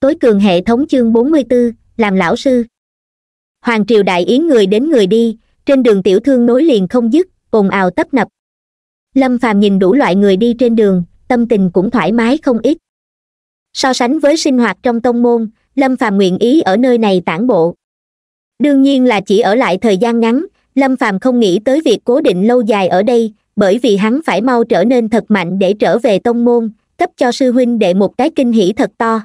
tối cường hệ thống chương 44, làm lão sư hoàng triều đại yến người đến người đi trên đường tiểu thương nối liền không dứt ồn ào tấp nập lâm phàm nhìn đủ loại người đi trên đường tâm tình cũng thoải mái không ít so sánh với sinh hoạt trong tông môn lâm phàm nguyện ý ở nơi này tản bộ đương nhiên là chỉ ở lại thời gian ngắn lâm phàm không nghĩ tới việc cố định lâu dài ở đây bởi vì hắn phải mau trở nên thật mạnh để trở về tông môn cấp cho sư huynh đệ một cái kinh hỷ thật to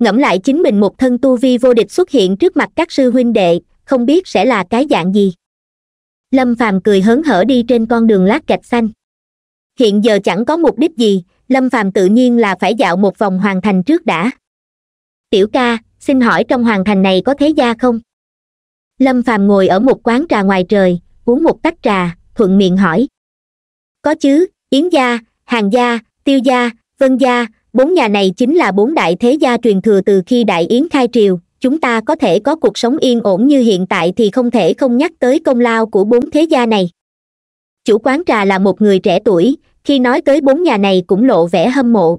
ngẫm lại chính mình một thân tu vi vô địch xuất hiện trước mặt các sư huynh đệ không biết sẽ là cái dạng gì lâm phàm cười hớn hở đi trên con đường lát gạch xanh hiện giờ chẳng có mục đích gì lâm phàm tự nhiên là phải dạo một vòng hoàn thành trước đã tiểu ca xin hỏi trong hoàn thành này có thế gia không lâm phàm ngồi ở một quán trà ngoài trời uống một tách trà thuận miệng hỏi có chứ yến gia hàng gia tiêu gia vân gia bốn nhà này chính là bốn đại thế gia truyền thừa từ khi đại yến khai triều chúng ta có thể có cuộc sống yên ổn như hiện tại thì không thể không nhắc tới công lao của bốn thế gia này chủ quán trà là một người trẻ tuổi khi nói tới bốn nhà này cũng lộ vẻ hâm mộ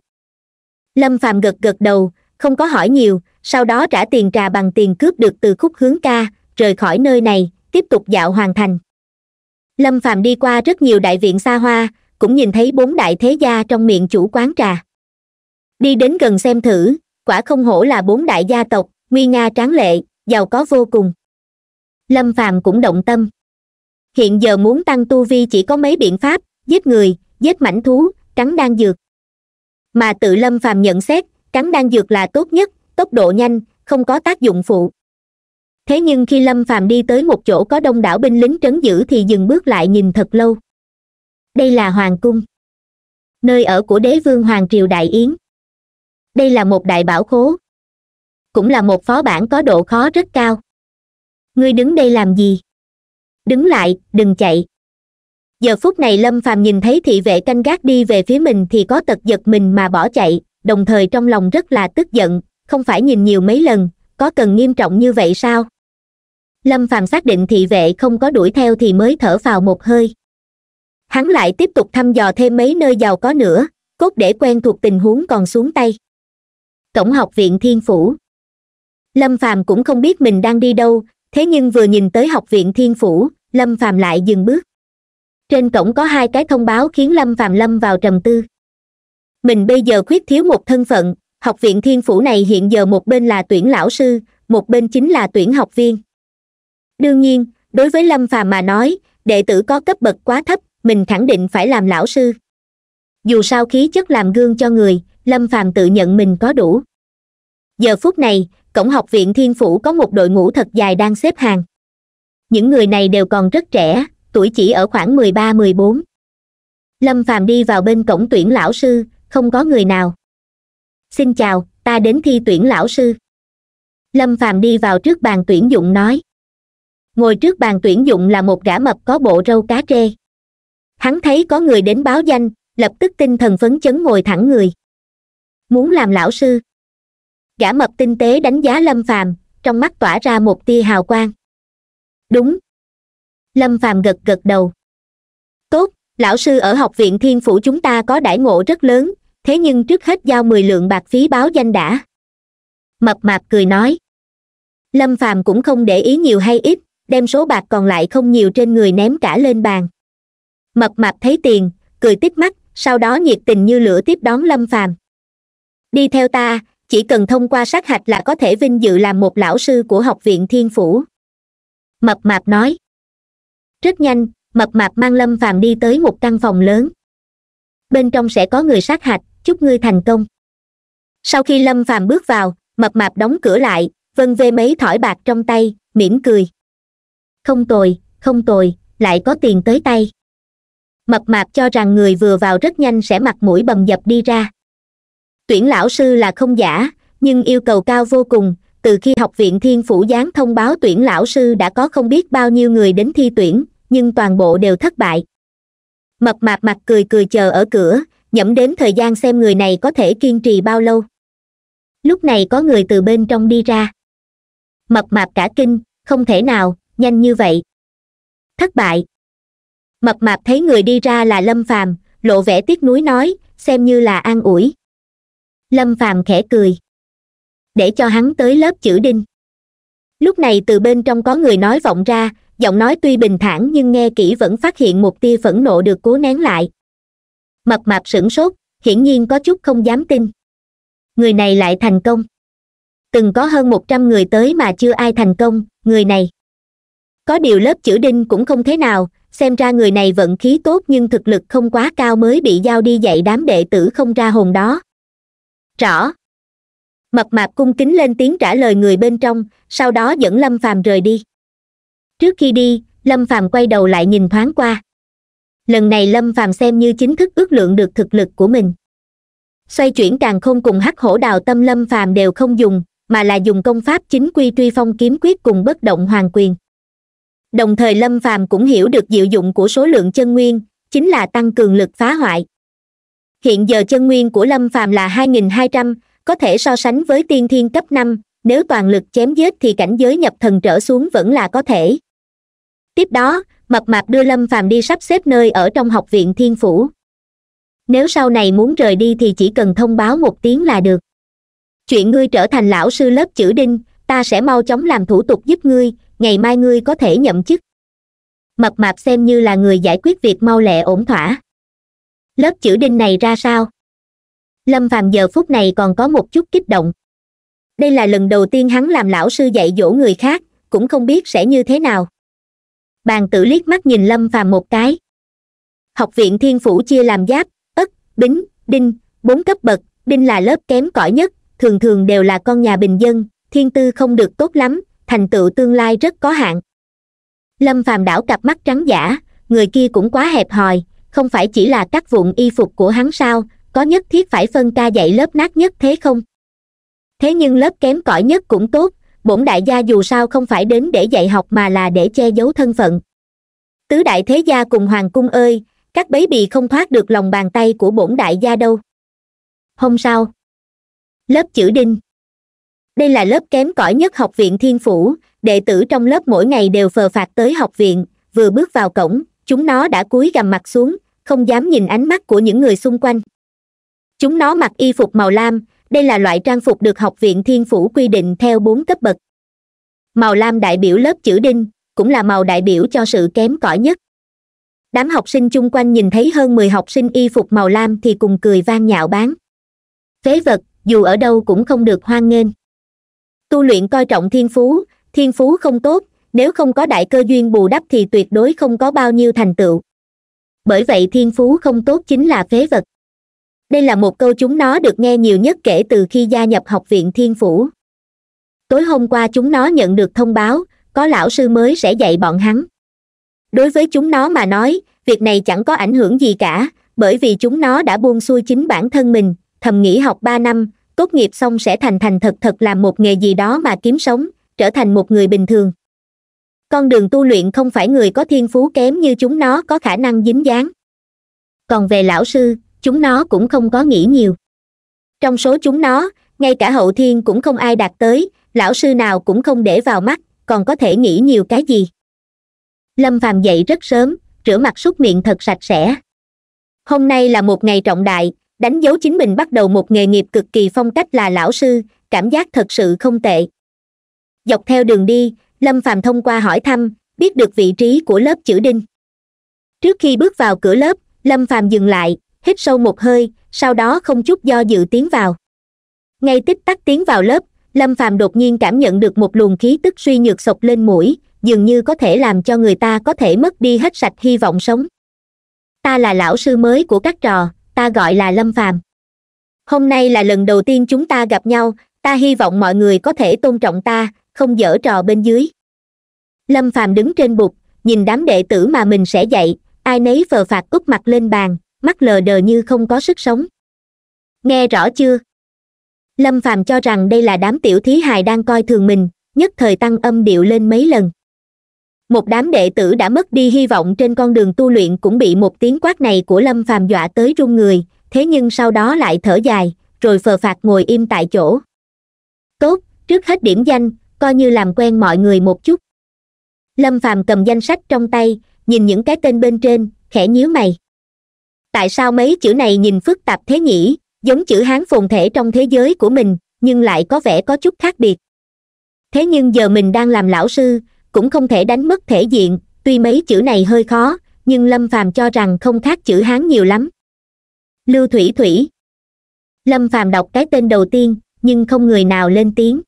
lâm phàm gật gật đầu không có hỏi nhiều sau đó trả tiền trà bằng tiền cướp được từ khúc hướng ca rời khỏi nơi này tiếp tục dạo hoàn thành lâm phàm đi qua rất nhiều đại viện xa hoa cũng nhìn thấy bốn đại thế gia trong miệng chủ quán trà đi đến gần xem thử quả không hổ là bốn đại gia tộc nguy nga tráng lệ giàu có vô cùng lâm phàm cũng động tâm hiện giờ muốn tăng tu vi chỉ có mấy biện pháp giết người giết mảnh thú cắn đan dược mà tự lâm phàm nhận xét cắn đan dược là tốt nhất tốc độ nhanh không có tác dụng phụ thế nhưng khi lâm phàm đi tới một chỗ có đông đảo binh lính trấn giữ thì dừng bước lại nhìn thật lâu đây là hoàng cung nơi ở của đế vương hoàng triều đại yến đây là một đại bảo khố cũng là một phó bản có độ khó rất cao ngươi đứng đây làm gì đứng lại đừng chạy giờ phút này lâm phàm nhìn thấy thị vệ canh gác đi về phía mình thì có tật giật mình mà bỏ chạy đồng thời trong lòng rất là tức giận không phải nhìn nhiều mấy lần có cần nghiêm trọng như vậy sao lâm phàm xác định thị vệ không có đuổi theo thì mới thở vào một hơi hắn lại tiếp tục thăm dò thêm mấy nơi giàu có nữa cốt để quen thuộc tình huống còn xuống tay tổng học viện thiên phủ lâm phàm cũng không biết mình đang đi đâu thế nhưng vừa nhìn tới học viện thiên phủ lâm phàm lại dừng bước trên cổng có hai cái thông báo khiến lâm phàm lâm vào trầm tư mình bây giờ khuyết thiếu một thân phận học viện thiên phủ này hiện giờ một bên là tuyển lão sư một bên chính là tuyển học viên đương nhiên đối với lâm phàm mà nói đệ tử có cấp bậc quá thấp mình khẳng định phải làm lão sư dù sao khí chất làm gương cho người lâm phàm tự nhận mình có đủ giờ phút này cổng học viện thiên phủ có một đội ngũ thật dài đang xếp hàng những người này đều còn rất trẻ tuổi chỉ ở khoảng mười ba mười bốn lâm phàm đi vào bên cổng tuyển lão sư không có người nào xin chào ta đến thi tuyển lão sư lâm phàm đi vào trước bàn tuyển dụng nói ngồi trước bàn tuyển dụng là một gã mập có bộ râu cá trê hắn thấy có người đến báo danh lập tức tinh thần phấn chấn ngồi thẳng người muốn làm lão sư gã mập tinh tế đánh giá lâm phàm trong mắt tỏa ra một tia hào quang đúng lâm phàm gật gật đầu tốt lão sư ở học viện thiên phủ chúng ta có đãi ngộ rất lớn thế nhưng trước hết giao mười lượng bạc phí báo danh đã mập mạp cười nói lâm phàm cũng không để ý nhiều hay ít đem số bạc còn lại không nhiều trên người ném cả lên bàn mập mạp thấy tiền cười tít mắt sau đó nhiệt tình như lửa tiếp đón lâm phàm đi theo ta chỉ cần thông qua sát hạch là có thể vinh dự làm một lão sư của học viện thiên phủ mập mạp nói rất nhanh mập mạp mang lâm phàm đi tới một căn phòng lớn bên trong sẽ có người sát hạch chúc ngươi thành công sau khi lâm phàm bước vào mập mạp đóng cửa lại vân vê mấy thỏi bạc trong tay mỉm cười không tồi không tồi lại có tiền tới tay mập mạp cho rằng người vừa vào rất nhanh sẽ mặt mũi bầm dập đi ra tuyển lão sư là không giả nhưng yêu cầu cao vô cùng từ khi học viện thiên phủ giáng thông báo tuyển lão sư đã có không biết bao nhiêu người đến thi tuyển nhưng toàn bộ đều thất bại mập mạp mặt cười cười chờ ở cửa nhẫm đến thời gian xem người này có thể kiên trì bao lâu lúc này có người từ bên trong đi ra mập mạp cả kinh không thể nào nhanh như vậy thất bại mập mạp thấy người đi ra là lâm phàm lộ vẻ tiếc nuối nói xem như là an ủi lâm phàm khẽ cười để cho hắn tới lớp chữ đinh lúc này từ bên trong có người nói vọng ra giọng nói tuy bình thản nhưng nghe kỹ vẫn phát hiện một tia phẫn nộ được cố nén lại mập mạp sửng sốt hiển nhiên có chút không dám tin người này lại thành công từng có hơn một trăm người tới mà chưa ai thành công người này có điều lớp chữ đinh cũng không thế nào xem ra người này vận khí tốt nhưng thực lực không quá cao mới bị giao đi dạy đám đệ tử không ra hồn đó rõ mập mạp cung kính lên tiếng trả lời người bên trong sau đó dẫn lâm phàm rời đi trước khi đi lâm phàm quay đầu lại nhìn thoáng qua lần này lâm phàm xem như chính thức ước lượng được thực lực của mình xoay chuyển càng không cùng hắc hổ đào tâm lâm phàm đều không dùng mà là dùng công pháp chính quy truy phong kiếm quyết cùng bất động hoàng quyền đồng thời lâm phàm cũng hiểu được diệu dụng của số lượng chân nguyên chính là tăng cường lực phá hoại hiện giờ chân nguyên của lâm phàm là 2.200, có thể so sánh với tiên thiên cấp 5, nếu toàn lực chém giết thì cảnh giới nhập thần trở xuống vẫn là có thể tiếp đó mập mạp đưa lâm phàm đi sắp xếp nơi ở trong học viện thiên phủ nếu sau này muốn rời đi thì chỉ cần thông báo một tiếng là được chuyện ngươi trở thành lão sư lớp chữ đinh ta sẽ mau chóng làm thủ tục giúp ngươi ngày mai ngươi có thể nhậm chức mập mạp xem như là người giải quyết việc mau lẹ ổn thỏa lớp chữ đinh này ra sao lâm phàm giờ phút này còn có một chút kích động đây là lần đầu tiên hắn làm lão sư dạy dỗ người khác cũng không biết sẽ như thế nào bàn tử liếc mắt nhìn lâm phàm một cái học viện thiên phủ chia làm giáp ất bính đinh bốn cấp bậc đinh là lớp kém cỏi nhất thường thường đều là con nhà bình dân thiên tư không được tốt lắm thành tựu tương lai rất có hạn lâm phàm đảo cặp mắt trắng giả người kia cũng quá hẹp hòi không phải chỉ là cắt vụn y phục của hắn sao có nhất thiết phải phân ca dạy lớp nát nhất thế không thế nhưng lớp kém cỏi nhất cũng tốt bổn đại gia dù sao không phải đến để dạy học mà là để che giấu thân phận tứ đại thế gia cùng hoàng cung ơi các bấy bì không thoát được lòng bàn tay của bổn đại gia đâu hôm sau lớp chữ đinh đây là lớp kém cỏi nhất học viện thiên phủ đệ tử trong lớp mỗi ngày đều phờ phạt tới học viện vừa bước vào cổng chúng nó đã cúi gằm mặt xuống không dám nhìn ánh mắt của những người xung quanh chúng nó mặc y phục màu lam đây là loại trang phục được học viện thiên phủ quy định theo bốn cấp bậc màu lam đại biểu lớp chữ đinh cũng là màu đại biểu cho sự kém cỏi nhất đám học sinh chung quanh nhìn thấy hơn mười học sinh y phục màu lam thì cùng cười vang nhạo báng phế vật dù ở đâu cũng không được hoan nghênh tu luyện coi trọng thiên phú thiên phú không tốt nếu không có đại cơ duyên bù đắp thì tuyệt đối không có bao nhiêu thành tựu bởi vậy thiên phú không tốt chính là phế vật đây là một câu chúng nó được nghe nhiều nhất kể từ khi gia nhập học viện thiên phủ tối hôm qua chúng nó nhận được thông báo có lão sư mới sẽ dạy bọn hắn đối với chúng nó mà nói việc này chẳng có ảnh hưởng gì cả bởi vì chúng nó đã buông xuôi chính bản thân mình thầm nghỉ học ba năm tốt nghiệp xong sẽ thành thành thật thật làm một nghề gì đó mà kiếm sống trở thành một người bình thường con đường tu luyện không phải người có thiên phú kém như chúng nó có khả năng dính dáng còn về lão sư chúng nó cũng không có nghĩ nhiều trong số chúng nó ngay cả hậu thiên cũng không ai đạt tới lão sư nào cũng không để vào mắt còn có thể nghĩ nhiều cái gì lâm phàm dậy rất sớm rửa mặt súc miệng thật sạch sẽ hôm nay là một ngày trọng đại đánh dấu chính mình bắt đầu một nghề nghiệp cực kỳ phong cách là lão sư cảm giác thật sự không tệ dọc theo đường đi lâm phàm thông qua hỏi thăm biết được vị trí của lớp chữ đinh trước khi bước vào cửa lớp lâm phàm dừng lại hít sâu một hơi sau đó không chút do dự tiến vào ngay tích tắc tiến vào lớp lâm phàm đột nhiên cảm nhận được một luồng khí tức suy nhược sộc lên mũi dường như có thể làm cho người ta có thể mất đi hết sạch hy vọng sống ta là lão sư mới của các trò ta gọi là lâm phàm hôm nay là lần đầu tiên chúng ta gặp nhau ta hy vọng mọi người có thể tôn trọng ta không dở trò bên dưới lâm phàm đứng trên bục nhìn đám đệ tử mà mình sẽ dạy ai nấy phờ phạt úp mặt lên bàn mắt lờ đờ như không có sức sống nghe rõ chưa lâm phàm cho rằng đây là đám tiểu thí hài đang coi thường mình nhất thời tăng âm điệu lên mấy lần một đám đệ tử đã mất đi hy vọng trên con đường tu luyện cũng bị một tiếng quát này của lâm phàm dọa tới run người thế nhưng sau đó lại thở dài rồi phờ phạt ngồi im tại chỗ tốt trước hết điểm danh coi như làm quen mọi người một chút lâm phàm cầm danh sách trong tay nhìn những cái tên bên trên khẽ nhíu mày tại sao mấy chữ này nhìn phức tạp thế nhỉ giống chữ hán phồn thể trong thế giới của mình nhưng lại có vẻ có chút khác biệt thế nhưng giờ mình đang làm lão sư cũng không thể đánh mất thể diện tuy mấy chữ này hơi khó nhưng lâm phàm cho rằng không khác chữ hán nhiều lắm lưu thủy thủy lâm phàm đọc cái tên đầu tiên nhưng không người nào lên tiếng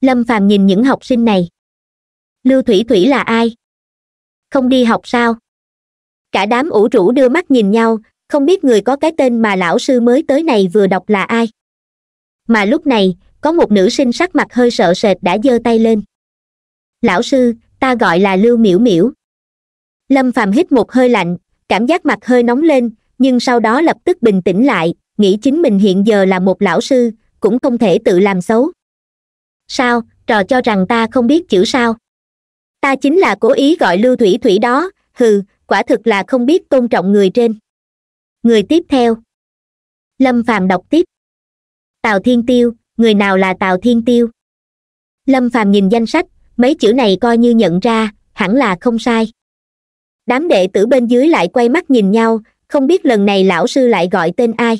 lâm phàm nhìn những học sinh này lưu thủy thủy là ai không đi học sao cả đám ủ rũ đưa mắt nhìn nhau không biết người có cái tên mà lão sư mới tới này vừa đọc là ai mà lúc này có một nữ sinh sắc mặt hơi sợ sệt đã giơ tay lên lão sư ta gọi là lưu miễu miễu lâm phàm hít một hơi lạnh cảm giác mặt hơi nóng lên nhưng sau đó lập tức bình tĩnh lại nghĩ chính mình hiện giờ là một lão sư cũng không thể tự làm xấu sao trò cho rằng ta không biết chữ sao ta chính là cố ý gọi lưu thủy thủy đó hừ quả thực là không biết tôn trọng người trên người tiếp theo lâm phàm đọc tiếp tào thiên tiêu người nào là tào thiên tiêu lâm phàm nhìn danh sách mấy chữ này coi như nhận ra hẳn là không sai đám đệ tử bên dưới lại quay mắt nhìn nhau không biết lần này lão sư lại gọi tên ai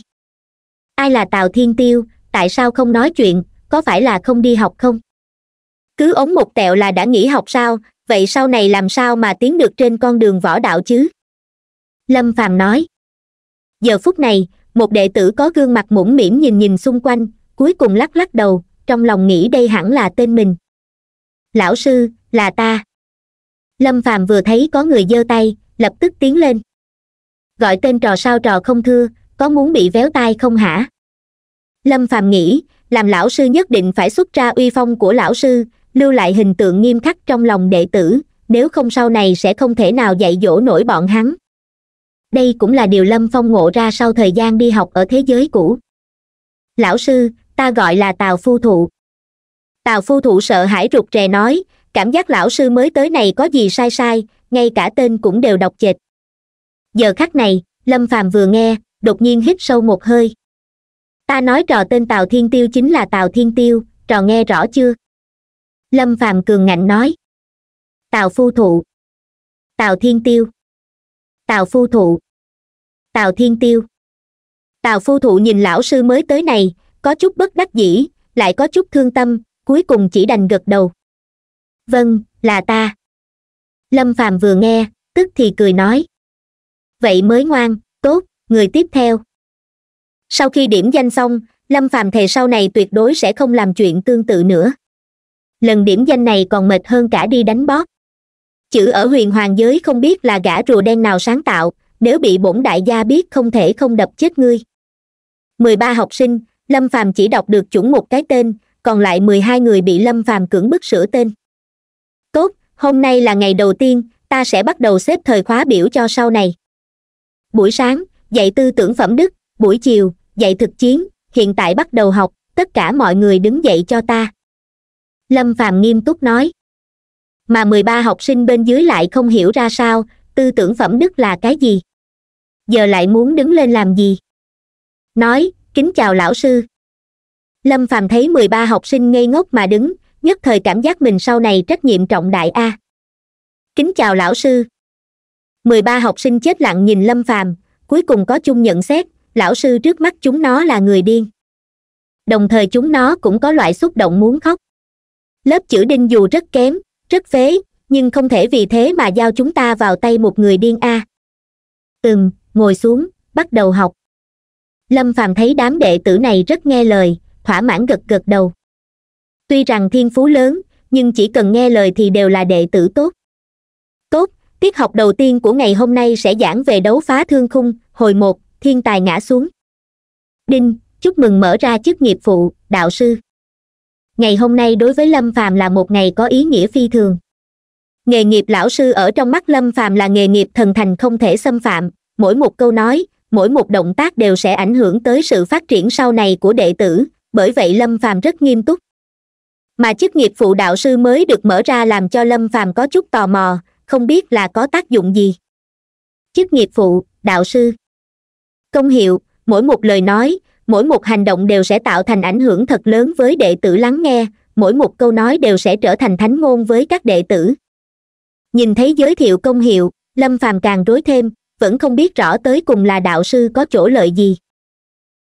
ai là tào thiên tiêu tại sao không nói chuyện có phải là không đi học không cứ ống một tẹo là đã nghỉ học sao vậy sau này làm sao mà tiến được trên con đường võ đạo chứ lâm phàm nói giờ phút này một đệ tử có gương mặt mũm mĩm nhìn nhìn xung quanh cuối cùng lắc lắc đầu trong lòng nghĩ đây hẳn là tên mình lão sư là ta lâm phàm vừa thấy có người giơ tay lập tức tiến lên gọi tên trò sao trò không thưa có muốn bị véo tai không hả lâm phàm nghĩ làm lão sư nhất định phải xuất ra uy phong của lão sư lưu lại hình tượng nghiêm khắc trong lòng đệ tử nếu không sau này sẽ không thể nào dạy dỗ nổi bọn hắn đây cũng là điều lâm phong ngộ ra sau thời gian đi học ở thế giới cũ lão sư ta gọi là tào phu thụ tào phu thụ sợ hãi rụt rè nói cảm giác lão sư mới tới này có gì sai sai ngay cả tên cũng đều đọc chệch giờ khắc này lâm phàm vừa nghe đột nhiên hít sâu một hơi ta nói trò tên tào thiên tiêu chính là tào thiên tiêu trò nghe rõ chưa lâm phàm cường ngạnh nói tào phu thụ tào thiên tiêu tào phu thụ tào thiên tiêu tào phu thụ nhìn lão sư mới tới này có chút bất đắc dĩ lại có chút thương tâm cuối cùng chỉ đành gật đầu vâng là ta lâm phàm vừa nghe tức thì cười nói vậy mới ngoan tốt người tiếp theo sau khi điểm danh xong lâm phàm thề sau này tuyệt đối sẽ không làm chuyện tương tự nữa lần điểm danh này còn mệt hơn cả đi đánh bóp chữ ở huyền hoàng giới không biết là gã rùa đen nào sáng tạo nếu bị bổn đại gia biết không thể không đập chết ngươi mười ba học sinh lâm phàm chỉ đọc được chuẩn một cái tên còn lại mười hai người bị lâm phàm cưỡng bức sửa tên tốt hôm nay là ngày đầu tiên ta sẽ bắt đầu xếp thời khóa biểu cho sau này buổi sáng dạy tư tưởng phẩm đức buổi chiều dạy thực chiến hiện tại bắt đầu học tất cả mọi người đứng dậy cho ta lâm phàm nghiêm túc nói mà mười ba học sinh bên dưới lại không hiểu ra sao tư tưởng phẩm đức là cái gì giờ lại muốn đứng lên làm gì nói kính chào lão sư lâm phàm thấy mười ba học sinh ngây ngốc mà đứng nhất thời cảm giác mình sau này trách nhiệm trọng đại a kính chào lão sư mười ba học sinh chết lặng nhìn lâm phàm cuối cùng có chung nhận xét lão sư trước mắt chúng nó là người điên đồng thời chúng nó cũng có loại xúc động muốn khóc lớp chữ đinh dù rất kém rất phế nhưng không thể vì thế mà giao chúng ta vào tay một người điên a à. ừm ngồi xuống bắt đầu học lâm phàm thấy đám đệ tử này rất nghe lời thỏa mãn gật gật đầu tuy rằng thiên phú lớn nhưng chỉ cần nghe lời thì đều là đệ tử tốt tốt tiết học đầu tiên của ngày hôm nay sẽ giảng về đấu phá thương khung hồi một thiên tài ngã xuống đinh chúc mừng mở ra chức nghiệp phụ đạo sư ngày hôm nay đối với lâm phàm là một ngày có ý nghĩa phi thường nghề nghiệp lão sư ở trong mắt lâm phàm là nghề nghiệp thần thành không thể xâm phạm mỗi một câu nói mỗi một động tác đều sẽ ảnh hưởng tới sự phát triển sau này của đệ tử bởi vậy lâm phàm rất nghiêm túc mà chức nghiệp phụ đạo sư mới được mở ra làm cho lâm phàm có chút tò mò không biết là có tác dụng gì chức nghiệp phụ đạo sư công hiệu mỗi một lời nói mỗi một hành động đều sẽ tạo thành ảnh hưởng thật lớn với đệ tử lắng nghe mỗi một câu nói đều sẽ trở thành thánh ngôn với các đệ tử nhìn thấy giới thiệu công hiệu lâm phàm càng rối thêm vẫn không biết rõ tới cùng là đạo sư có chỗ lợi gì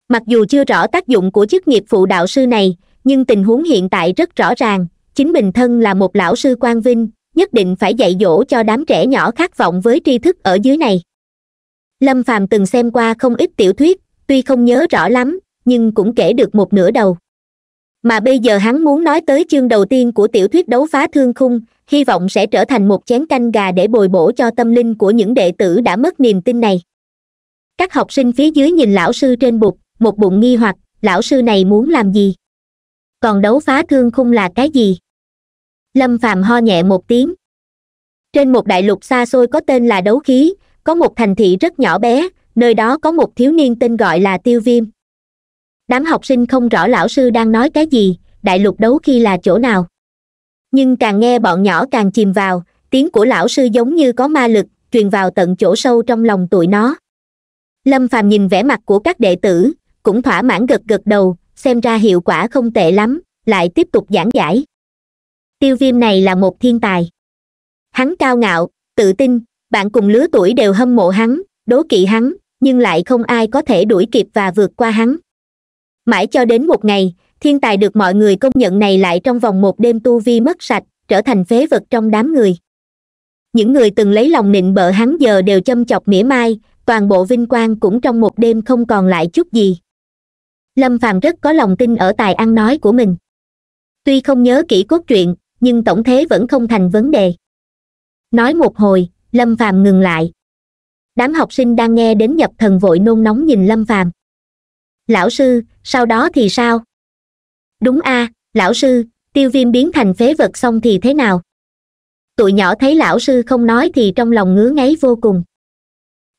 mặc dù chưa rõ tác dụng của chức nghiệp phụ đạo sư này nhưng tình huống hiện tại rất rõ ràng chính bình thân là một lão sư quang vinh nhất định phải dạy dỗ cho đám trẻ nhỏ khát vọng với tri thức ở dưới này lâm phàm từng xem qua không ít tiểu thuyết tuy không nhớ rõ lắm nhưng cũng kể được một nửa đầu mà bây giờ hắn muốn nói tới chương đầu tiên của tiểu thuyết đấu phá thương khung hy vọng sẽ trở thành một chén canh gà để bồi bổ cho tâm linh của những đệ tử đã mất niềm tin này các học sinh phía dưới nhìn lão sư trên bục một bụng nghi hoặc lão sư này muốn làm gì còn đấu phá thương khung là cái gì lâm phàm ho nhẹ một tiếng trên một đại lục xa xôi có tên là đấu khí có một thành thị rất nhỏ bé nơi đó có một thiếu niên tên gọi là tiêu viêm đám học sinh không rõ lão sư đang nói cái gì đại lục đấu khi là chỗ nào nhưng càng nghe bọn nhỏ càng chìm vào tiếng của lão sư giống như có ma lực truyền vào tận chỗ sâu trong lòng tụi nó lâm phàm nhìn vẻ mặt của các đệ tử cũng thỏa mãn gật gật đầu xem ra hiệu quả không tệ lắm lại tiếp tục giảng giải tiêu viêm này là một thiên tài hắn cao ngạo tự tin bạn cùng lứa tuổi đều hâm mộ hắn đố kỵ hắn nhưng lại không ai có thể đuổi kịp và vượt qua hắn mãi cho đến một ngày thiên tài được mọi người công nhận này lại trong vòng một đêm tu vi mất sạch trở thành phế vật trong đám người những người từng lấy lòng nịnh bợ hắn giờ đều châm chọc mỉa mai toàn bộ vinh quang cũng trong một đêm không còn lại chút gì lâm phàm rất có lòng tin ở tài ăn nói của mình tuy không nhớ kỹ cốt truyện nhưng tổng thế vẫn không thành vấn đề nói một hồi lâm phàm ngừng lại đám học sinh đang nghe đến nhập thần vội nôn nóng nhìn lâm phàm lão sư sau đó thì sao đúng a à, lão sư tiêu viêm biến thành phế vật xong thì thế nào tụi nhỏ thấy lão sư không nói thì trong lòng ngứa ngáy vô cùng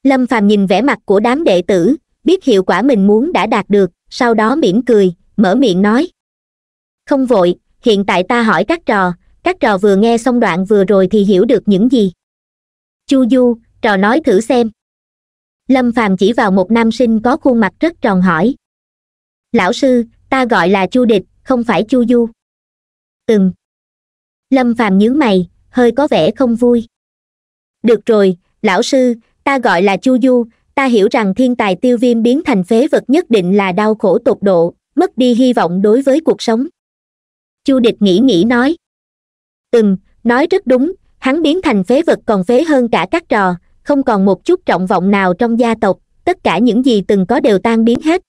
lâm phàm nhìn vẻ mặt của đám đệ tử biết hiệu quả mình muốn đã đạt được sau đó mỉm cười mở miệng nói không vội hiện tại ta hỏi các trò các trò vừa nghe xong đoạn vừa rồi thì hiểu được những gì chu du trò nói thử xem lâm phàm chỉ vào một nam sinh có khuôn mặt rất tròn hỏi lão sư ta gọi là chu địch không phải chu du ừm lâm phàm nhướng mày hơi có vẻ không vui được rồi lão sư ta gọi là chu du ta hiểu rằng thiên tài tiêu viêm biến thành phế vật nhất định là đau khổ tột độ mất đi hy vọng đối với cuộc sống chu địch nghĩ nghĩ nói ừm nói rất đúng hắn biến thành phế vật còn phế hơn cả các trò không còn một chút trọng vọng nào trong gia tộc tất cả những gì từng có đều tan biến hết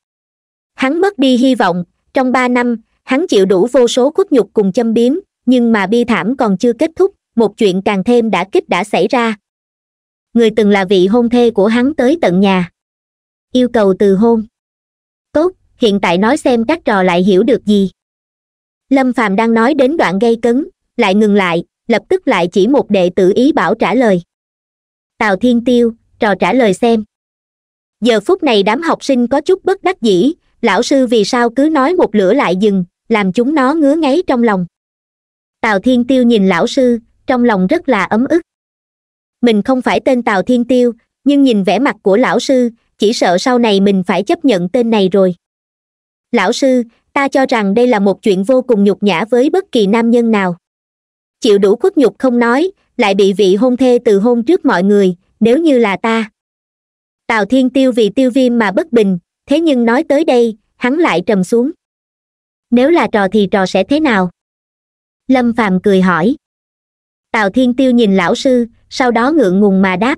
hắn mất đi hy vọng trong ba năm hắn chịu đủ vô số khuất nhục cùng châm biếm nhưng mà bi thảm còn chưa kết thúc một chuyện càng thêm đã kích đã xảy ra người từng là vị hôn thê của hắn tới tận nhà yêu cầu từ hôn tốt hiện tại nói xem các trò lại hiểu được gì lâm phàm đang nói đến đoạn gây cấn lại ngừng lại lập tức lại chỉ một đệ tử ý bảo trả lời tào thiên tiêu trò trả lời xem giờ phút này đám học sinh có chút bất đắc dĩ lão sư vì sao cứ nói một lửa lại dừng làm chúng nó ngứa ngáy trong lòng tào thiên tiêu nhìn lão sư trong lòng rất là ấm ức mình không phải tên tào thiên tiêu nhưng nhìn vẻ mặt của lão sư chỉ sợ sau này mình phải chấp nhận tên này rồi lão sư ta cho rằng đây là một chuyện vô cùng nhục nhã với bất kỳ nam nhân nào chịu đủ khuất nhục không nói lại bị vị hôn thê từ hôn trước mọi người nếu như là ta tào thiên tiêu vì tiêu viêm mà bất bình thế nhưng nói tới đây hắn lại trầm xuống nếu là trò thì trò sẽ thế nào lâm phàm cười hỏi tào thiên tiêu nhìn lão sư sau đó ngượng ngùng mà đáp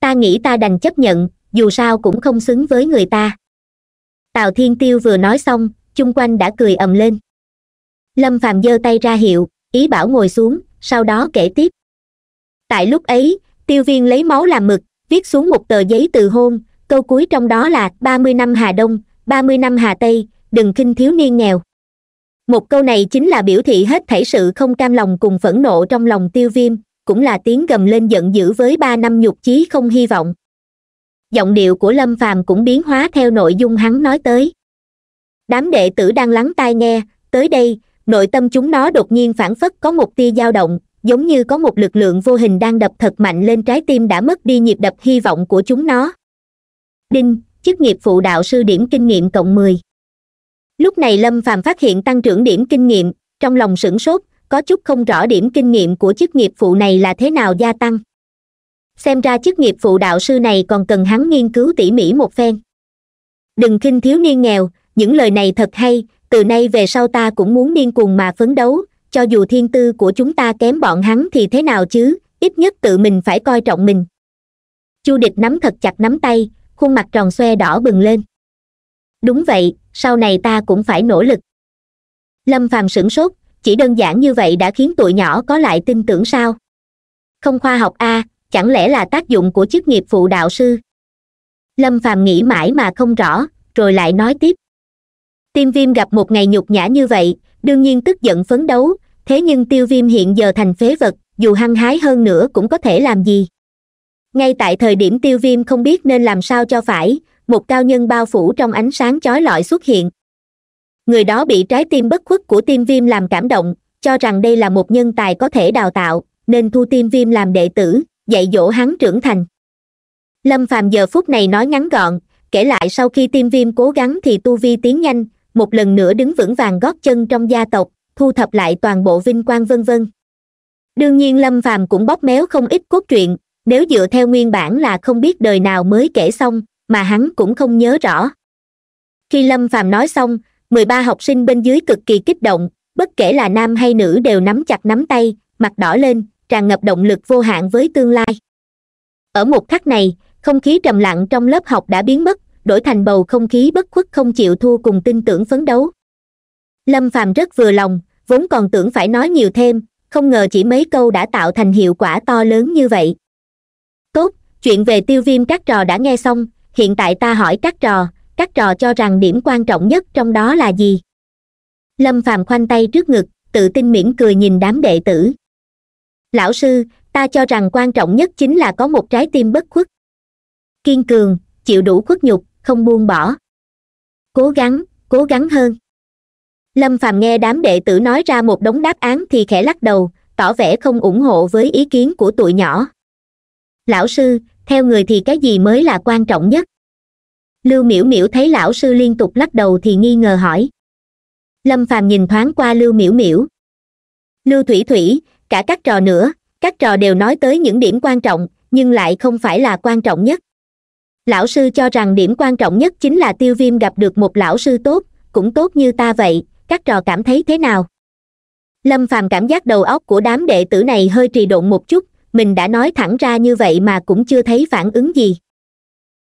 ta nghĩ ta đành chấp nhận dù sao cũng không xứng với người ta tào thiên tiêu vừa nói xong chung quanh đã cười ầm lên lâm phàm giơ tay ra hiệu ý bảo ngồi xuống sau đó kể tiếp tại lúc ấy tiêu viên lấy máu làm mực viết xuống một tờ giấy từ hôn câu cuối trong đó là ba mươi năm hà đông ba mươi năm hà tây đừng khinh thiếu niên nghèo một câu này chính là biểu thị hết thảy sự không cam lòng cùng phẫn nộ trong lòng tiêu viêm cũng là tiếng gầm lên giận dữ với ba năm nhục chí không hy vọng giọng điệu của lâm phàm cũng biến hóa theo nội dung hắn nói tới đám đệ tử đang lắng tai nghe tới đây nội tâm chúng nó đột nhiên phản phất có một tia dao động giống như có một lực lượng vô hình đang đập thật mạnh lên trái tim đã mất đi nhịp đập hy vọng của chúng nó đinh chức nghiệp phụ đạo sư điểm kinh nghiệm cộng mười lúc này lâm phàm phát hiện tăng trưởng điểm kinh nghiệm trong lòng sửng sốt có chút không rõ điểm kinh nghiệm của chức nghiệp phụ này là thế nào gia tăng xem ra chức nghiệp phụ đạo sư này còn cần hắn nghiên cứu tỉ mỉ một phen đừng khinh thiếu niên nghèo những lời này thật hay từ nay về sau ta cũng muốn điên cuồng mà phấn đấu cho dù thiên tư của chúng ta kém bọn hắn thì thế nào chứ ít nhất tự mình phải coi trọng mình chu địch nắm thật chặt nắm tay khuôn mặt tròn xoe đỏ bừng lên đúng vậy sau này ta cũng phải nỗ lực lâm phàm sửng sốt chỉ đơn giản như vậy đã khiến tụi nhỏ có lại tin tưởng sao không khoa học a à, chẳng lẽ là tác dụng của chức nghiệp phụ đạo sư lâm phàm nghĩ mãi mà không rõ rồi lại nói tiếp tiêm viêm gặp một ngày nhục nhã như vậy đương nhiên tức giận phấn đấu thế nhưng tiêu viêm hiện giờ thành phế vật dù hăng hái hơn nữa cũng có thể làm gì ngay tại thời điểm tiêu viêm không biết nên làm sao cho phải một cao nhân bao phủ trong ánh sáng chói lọi xuất hiện người đó bị trái tim bất khuất của tiêm viêm làm cảm động cho rằng đây là một nhân tài có thể đào tạo nên thu tiêm viêm làm đệ tử dạy dỗ hắn trưởng thành lâm phàm giờ phút này nói ngắn gọn kể lại sau khi tiêm viêm cố gắng thì tu vi tiến nhanh một lần nữa đứng vững vàng gót chân trong gia tộc thu thập lại toàn bộ vinh quang vân vân đương nhiên lâm phàm cũng bóp méo không ít cốt truyện nếu dựa theo nguyên bản là không biết đời nào mới kể xong mà hắn cũng không nhớ rõ khi lâm phàm nói xong mười ba học sinh bên dưới cực kỳ kích động bất kể là nam hay nữ đều nắm chặt nắm tay mặt đỏ lên tràn ngập động lực vô hạn với tương lai ở một khắc này không khí trầm lặng trong lớp học đã biến mất đổi thành bầu không khí bất khuất không chịu thua cùng tin tưởng phấn đấu lâm phàm rất vừa lòng vốn còn tưởng phải nói nhiều thêm không ngờ chỉ mấy câu đã tạo thành hiệu quả to lớn như vậy tốt chuyện về tiêu viêm các trò đã nghe xong hiện tại ta hỏi các trò các trò cho rằng điểm quan trọng nhất trong đó là gì lâm phàm khoanh tay trước ngực tự tin mỉm cười nhìn đám đệ tử lão sư ta cho rằng quan trọng nhất chính là có một trái tim bất khuất kiên cường chịu đủ khuất nhục không buông bỏ cố gắng cố gắng hơn lâm phàm nghe đám đệ tử nói ra một đống đáp án thì khẽ lắc đầu tỏ vẻ không ủng hộ với ý kiến của tụi nhỏ lão sư theo người thì cái gì mới là quan trọng nhất lưu Miểu Miểu thấy lão sư liên tục lắc đầu thì nghi ngờ hỏi lâm phàm nhìn thoáng qua lưu Miểu Miểu. lưu thủy thủy cả các trò nữa các trò đều nói tới những điểm quan trọng nhưng lại không phải là quan trọng nhất lão sư cho rằng điểm quan trọng nhất chính là tiêu viêm gặp được một lão sư tốt cũng tốt như ta vậy các trò cảm thấy thế nào lâm phàm cảm giác đầu óc của đám đệ tử này hơi trì độn một chút mình đã nói thẳng ra như vậy mà cũng chưa thấy phản ứng gì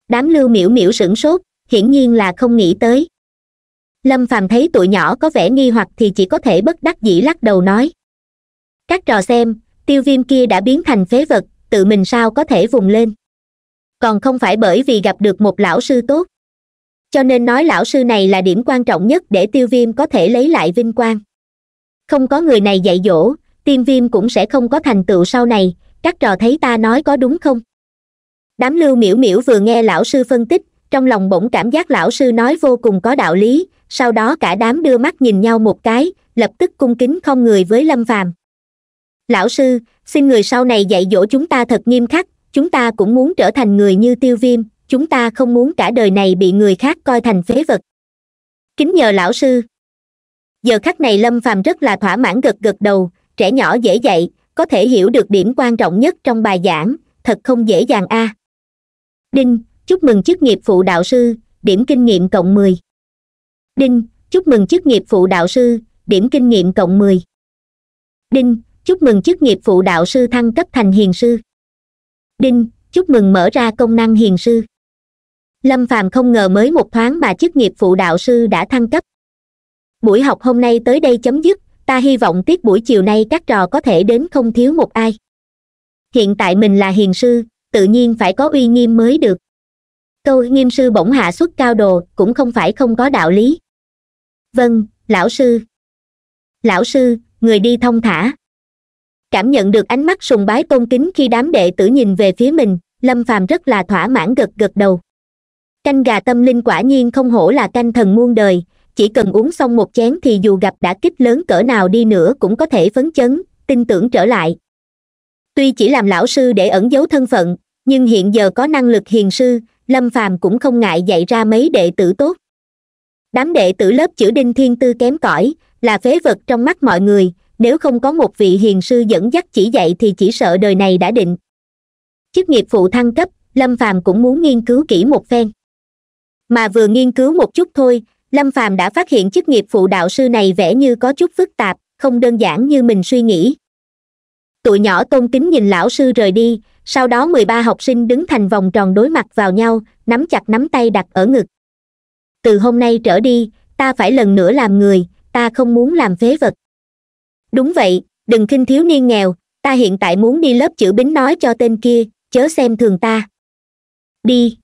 đám lưu miễu miễu sửng sốt hiển nhiên là không nghĩ tới lâm phàm thấy tụi nhỏ có vẻ nghi hoặc thì chỉ có thể bất đắc dĩ lắc đầu nói các trò xem tiêu viêm kia đã biến thành phế vật tự mình sao có thể vùng lên còn không phải bởi vì gặp được một lão sư tốt cho nên nói lão sư này là điểm quan trọng nhất để tiêu viêm có thể lấy lại vinh quang không có người này dạy dỗ tiêm viêm cũng sẽ không có thành tựu sau này các trò thấy ta nói có đúng không đám lưu miễu miễu vừa nghe lão sư phân tích trong lòng bỗng cảm giác lão sư nói vô cùng có đạo lý sau đó cả đám đưa mắt nhìn nhau một cái lập tức cung kính không người với lâm phàm lão sư xin người sau này dạy dỗ chúng ta thật nghiêm khắc chúng ta cũng muốn trở thành người như tiêu viêm chúng ta không muốn cả đời này bị người khác coi thành phế vật kính nhờ lão sư giờ khắc này lâm phàm rất là thỏa mãn gật gật đầu trẻ nhỏ dễ dạy có thể hiểu được điểm quan trọng nhất trong bài giảng thật không dễ dàng a đinh chúc mừng chức nghiệp phụ đạo sư điểm kinh nghiệm cộng mười đinh chúc mừng chức nghiệp phụ đạo sư điểm kinh nghiệm cộng mười đinh chúc mừng chức nghiệp phụ đạo sư thăng cấp thành hiền sư đinh chúc mừng mở ra công năng hiền sư lâm phàm không ngờ mới một thoáng mà chức nghiệp phụ đạo sư đã thăng cấp buổi học hôm nay tới đây chấm dứt ta hy vọng tiết buổi chiều nay các trò có thể đến không thiếu một ai hiện tại mình là hiền sư tự nhiên phải có uy nghiêm mới được câu nghiêm sư bỗng hạ xuất cao đồ cũng không phải không có đạo lý vâng lão sư lão sư người đi thông thả cảm nhận được ánh mắt sùng bái tôn kính khi đám đệ tử nhìn về phía mình lâm phàm rất là thỏa mãn gật gật đầu canh gà tâm linh quả nhiên không hổ là canh thần muôn đời chỉ cần uống xong một chén thì dù gặp đã kích lớn cỡ nào đi nữa cũng có thể phấn chấn tin tưởng trở lại tuy chỉ làm lão sư để ẩn giấu thân phận nhưng hiện giờ có năng lực hiền sư lâm phàm cũng không ngại dạy ra mấy đệ tử tốt đám đệ tử lớp chữ đinh thiên tư kém cỏi là phế vật trong mắt mọi người nếu không có một vị hiền sư dẫn dắt chỉ dạy thì chỉ sợ đời này đã định chức nghiệp phụ thăng cấp lâm phàm cũng muốn nghiên cứu kỹ một phen mà vừa nghiên cứu một chút thôi lâm phàm đã phát hiện chức nghiệp phụ đạo sư này vẻ như có chút phức tạp không đơn giản như mình suy nghĩ tụi nhỏ tôn kính nhìn lão sư rời đi sau đó mười ba học sinh đứng thành vòng tròn đối mặt vào nhau nắm chặt nắm tay đặt ở ngực từ hôm nay trở đi ta phải lần nữa làm người ta không muốn làm phế vật đúng vậy đừng khinh thiếu niên nghèo ta hiện tại muốn đi lớp chữ bính nói cho tên kia chớ xem thường ta đi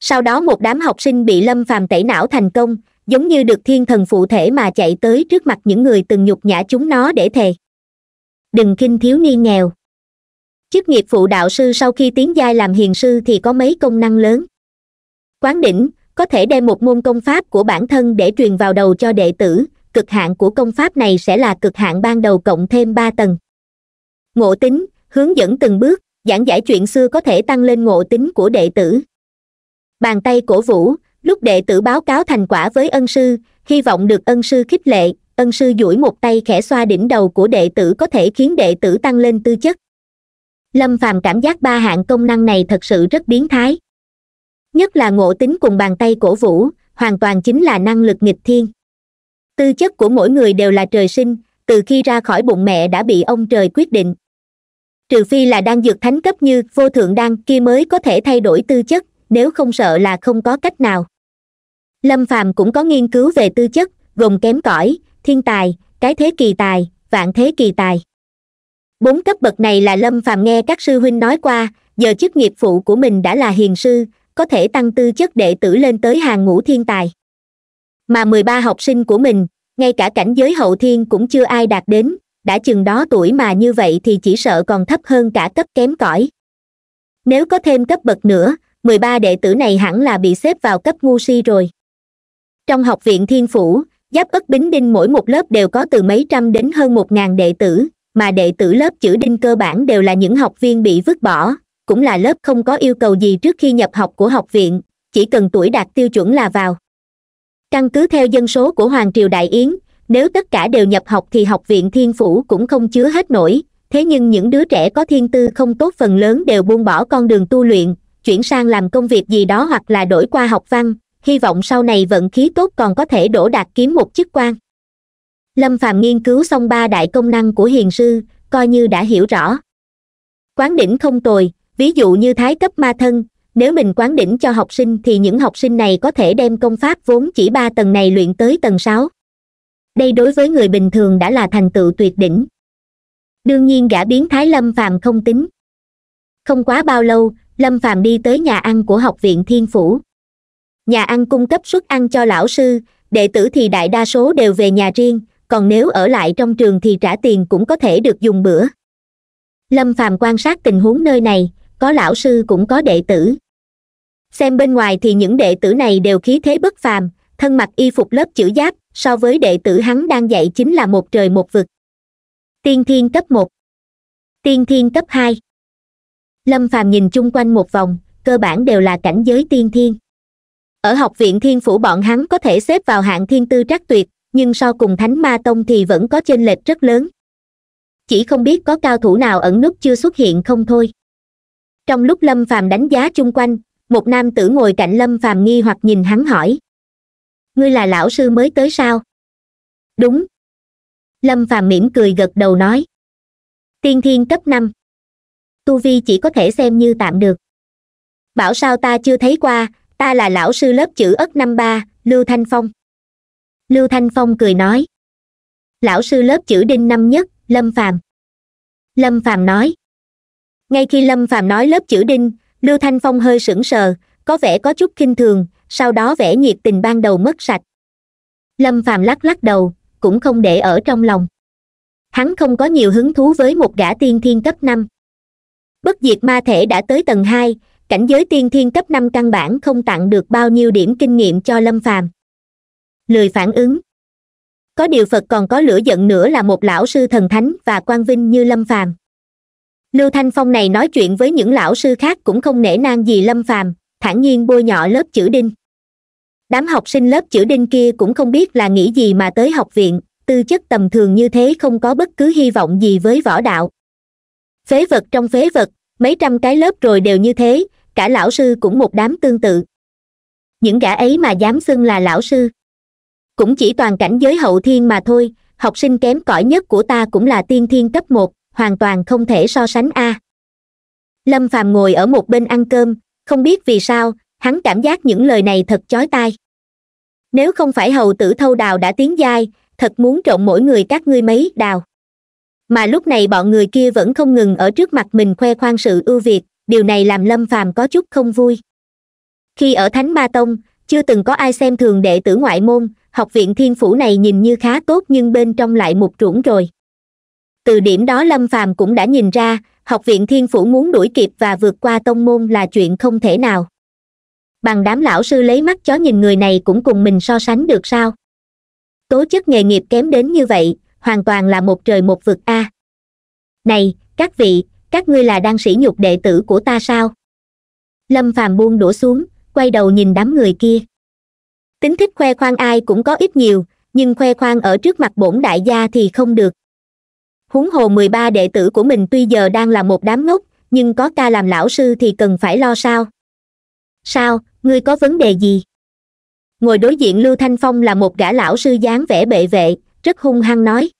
sau đó một đám học sinh bị lâm phàm tẩy não thành công giống như được thiên thần phụ thể mà chạy tới trước mặt những người từng nhục nhã chúng nó để thề đừng khinh thiếu niên nghèo chức nghiệp phụ đạo sư sau khi tiến giai làm hiền sư thì có mấy công năng lớn quán đỉnh có thể đem một môn công pháp của bản thân để truyền vào đầu cho đệ tử cực hạn của công pháp này sẽ là cực hạn ban đầu cộng thêm ba tầng ngộ tính hướng dẫn từng bước giảng giải chuyện xưa có thể tăng lên ngộ tính của đệ tử bàn tay cổ vũ lúc đệ tử báo cáo thành quả với ân sư hy vọng được ân sư khích lệ ân sư duỗi một tay khẽ xoa đỉnh đầu của đệ tử có thể khiến đệ tử tăng lên tư chất lâm phàm cảm giác ba hạng công năng này thật sự rất biến thái nhất là ngộ tính cùng bàn tay cổ vũ hoàn toàn chính là năng lực nghịch thiên tư chất của mỗi người đều là trời sinh từ khi ra khỏi bụng mẹ đã bị ông trời quyết định trừ phi là đang dược thánh cấp như vô thượng đăng, kia mới có thể thay đổi tư chất nếu không sợ là không có cách nào lâm phàm cũng có nghiên cứu về tư chất gồm kém cỏi thiên tài cái thế kỳ tài vạn thế kỳ tài bốn cấp bậc này là lâm phàm nghe các sư huynh nói qua giờ chức nghiệp phụ của mình đã là hiền sư có thể tăng tư chất đệ tử lên tới hàng ngũ thiên tài mà mười ba học sinh của mình ngay cả cảnh giới hậu thiên cũng chưa ai đạt đến đã chừng đó tuổi mà như vậy thì chỉ sợ còn thấp hơn cả cấp kém cỏi nếu có thêm cấp bậc nữa mười ba đệ tử này hẳn là bị xếp vào cấp ngu si rồi trong học viện thiên phủ giáp ất bính đinh mỗi một lớp đều có từ mấy trăm đến hơn một ngàn đệ tử mà đệ tử lớp chữ đinh cơ bản đều là những học viên bị vứt bỏ cũng là lớp không có yêu cầu gì trước khi nhập học của học viện chỉ cần tuổi đạt tiêu chuẩn là vào căn cứ theo dân số của hoàng triều đại yến nếu tất cả đều nhập học thì học viện thiên phủ cũng không chứa hết nổi thế nhưng những đứa trẻ có thiên tư không tốt phần lớn đều buông bỏ con đường tu luyện chuyển sang làm công việc gì đó hoặc là đổi qua học văn hy vọng sau này vận khí tốt còn có thể đổ đạt kiếm một chức quan lâm phàm nghiên cứu xong ba đại công năng của hiền sư coi như đã hiểu rõ quán đỉnh không tồi ví dụ như thái cấp ma thân nếu mình quán đỉnh cho học sinh thì những học sinh này có thể đem công pháp vốn chỉ ba tầng này luyện tới tầng sáu đây đối với người bình thường đã là thành tựu tuyệt đỉnh đương nhiên gã biến thái lâm phàm không tính không quá bao lâu lâm phàm đi tới nhà ăn của học viện thiên phủ nhà ăn cung cấp suất ăn cho lão sư đệ tử thì đại đa số đều về nhà riêng còn nếu ở lại trong trường thì trả tiền cũng có thể được dùng bữa lâm phàm quan sát tình huống nơi này có lão sư cũng có đệ tử xem bên ngoài thì những đệ tử này đều khí thế bất phàm thân mặc y phục lớp chữ giáp so với đệ tử hắn đang dạy chính là một trời một vực tiên thiên cấp một tiên thiên cấp hai lâm phàm nhìn chung quanh một vòng cơ bản đều là cảnh giới tiên thiên ở học viện thiên phủ bọn hắn có thể xếp vào hạng thiên tư trắc tuyệt nhưng so cùng thánh ma tông thì vẫn có chênh lệch rất lớn chỉ không biết có cao thủ nào ẩn nút chưa xuất hiện không thôi trong lúc lâm phàm đánh giá chung quanh một nam tử ngồi cạnh lâm phàm nghi hoặc nhìn hắn hỏi ngươi là lão sư mới tới sao đúng lâm phàm mỉm cười gật đầu nói tiên thiên cấp năm tu vi chỉ có thể xem như tạm được bảo sao ta chưa thấy qua ta là lão sư lớp chữ ất năm ba lưu thanh phong lưu thanh phong cười nói lão sư lớp chữ đinh năm nhất lâm phàm lâm phàm nói ngay khi lâm phàm nói lớp chữ đinh lưu thanh phong hơi sững sờ có vẻ có chút kinh thường sau đó vẻ nhiệt tình ban đầu mất sạch lâm phàm lắc lắc đầu cũng không để ở trong lòng hắn không có nhiều hứng thú với một gã tiên thiên cấp năm bất diệt ma thể đã tới tầng hai cảnh giới tiên thiên cấp năm căn bản không tặng được bao nhiêu điểm kinh nghiệm cho lâm phàm lười phản ứng có điều phật còn có lửa giận nữa là một lão sư thần thánh và quan vinh như lâm phàm lưu thanh phong này nói chuyện với những lão sư khác cũng không nể nang gì lâm phàm thản nhiên bôi nhọ lớp chữ đinh đám học sinh lớp chữ đinh kia cũng không biết là nghĩ gì mà tới học viện tư chất tầm thường như thế không có bất cứ hy vọng gì với võ đạo phế vật trong phế vật mấy trăm cái lớp rồi đều như thế cả lão sư cũng một đám tương tự những gã ấy mà dám xưng là lão sư cũng chỉ toàn cảnh giới hậu thiên mà thôi học sinh kém cỏi nhất của ta cũng là tiên thiên cấp một hoàn toàn không thể so sánh a à. lâm phàm ngồi ở một bên ăn cơm không biết vì sao hắn cảm giác những lời này thật chói tai nếu không phải hầu tử thâu đào đã tiến giai thật muốn trộn mỗi người các ngươi mấy đào mà lúc này bọn người kia vẫn không ngừng ở trước mặt mình khoe khoang sự ưu việt điều này làm lâm phàm có chút không vui khi ở thánh ma tông chưa từng có ai xem thường đệ tử ngoại môn học viện thiên phủ này nhìn như khá tốt nhưng bên trong lại một trũng rồi từ điểm đó lâm phàm cũng đã nhìn ra học viện thiên phủ muốn đuổi kịp và vượt qua tông môn là chuyện không thể nào bằng đám lão sư lấy mắt chó nhìn người này cũng cùng mình so sánh được sao tố chất nghề nghiệp kém đến như vậy hoàn toàn là một trời một vực a à. này các vị các ngươi là đang sỉ nhục đệ tử của ta sao lâm phàm buông đổ xuống quay đầu nhìn đám người kia tính thích khoe khoang ai cũng có ít nhiều nhưng khoe khoang ở trước mặt bổn đại gia thì không được huống hồ mười ba đệ tử của mình tuy giờ đang là một đám ngốc nhưng có ca làm lão sư thì cần phải lo sao sao ngươi có vấn đề gì ngồi đối diện lưu thanh phong là một gã lão sư dáng vẻ bệ vệ rất hung hăng nói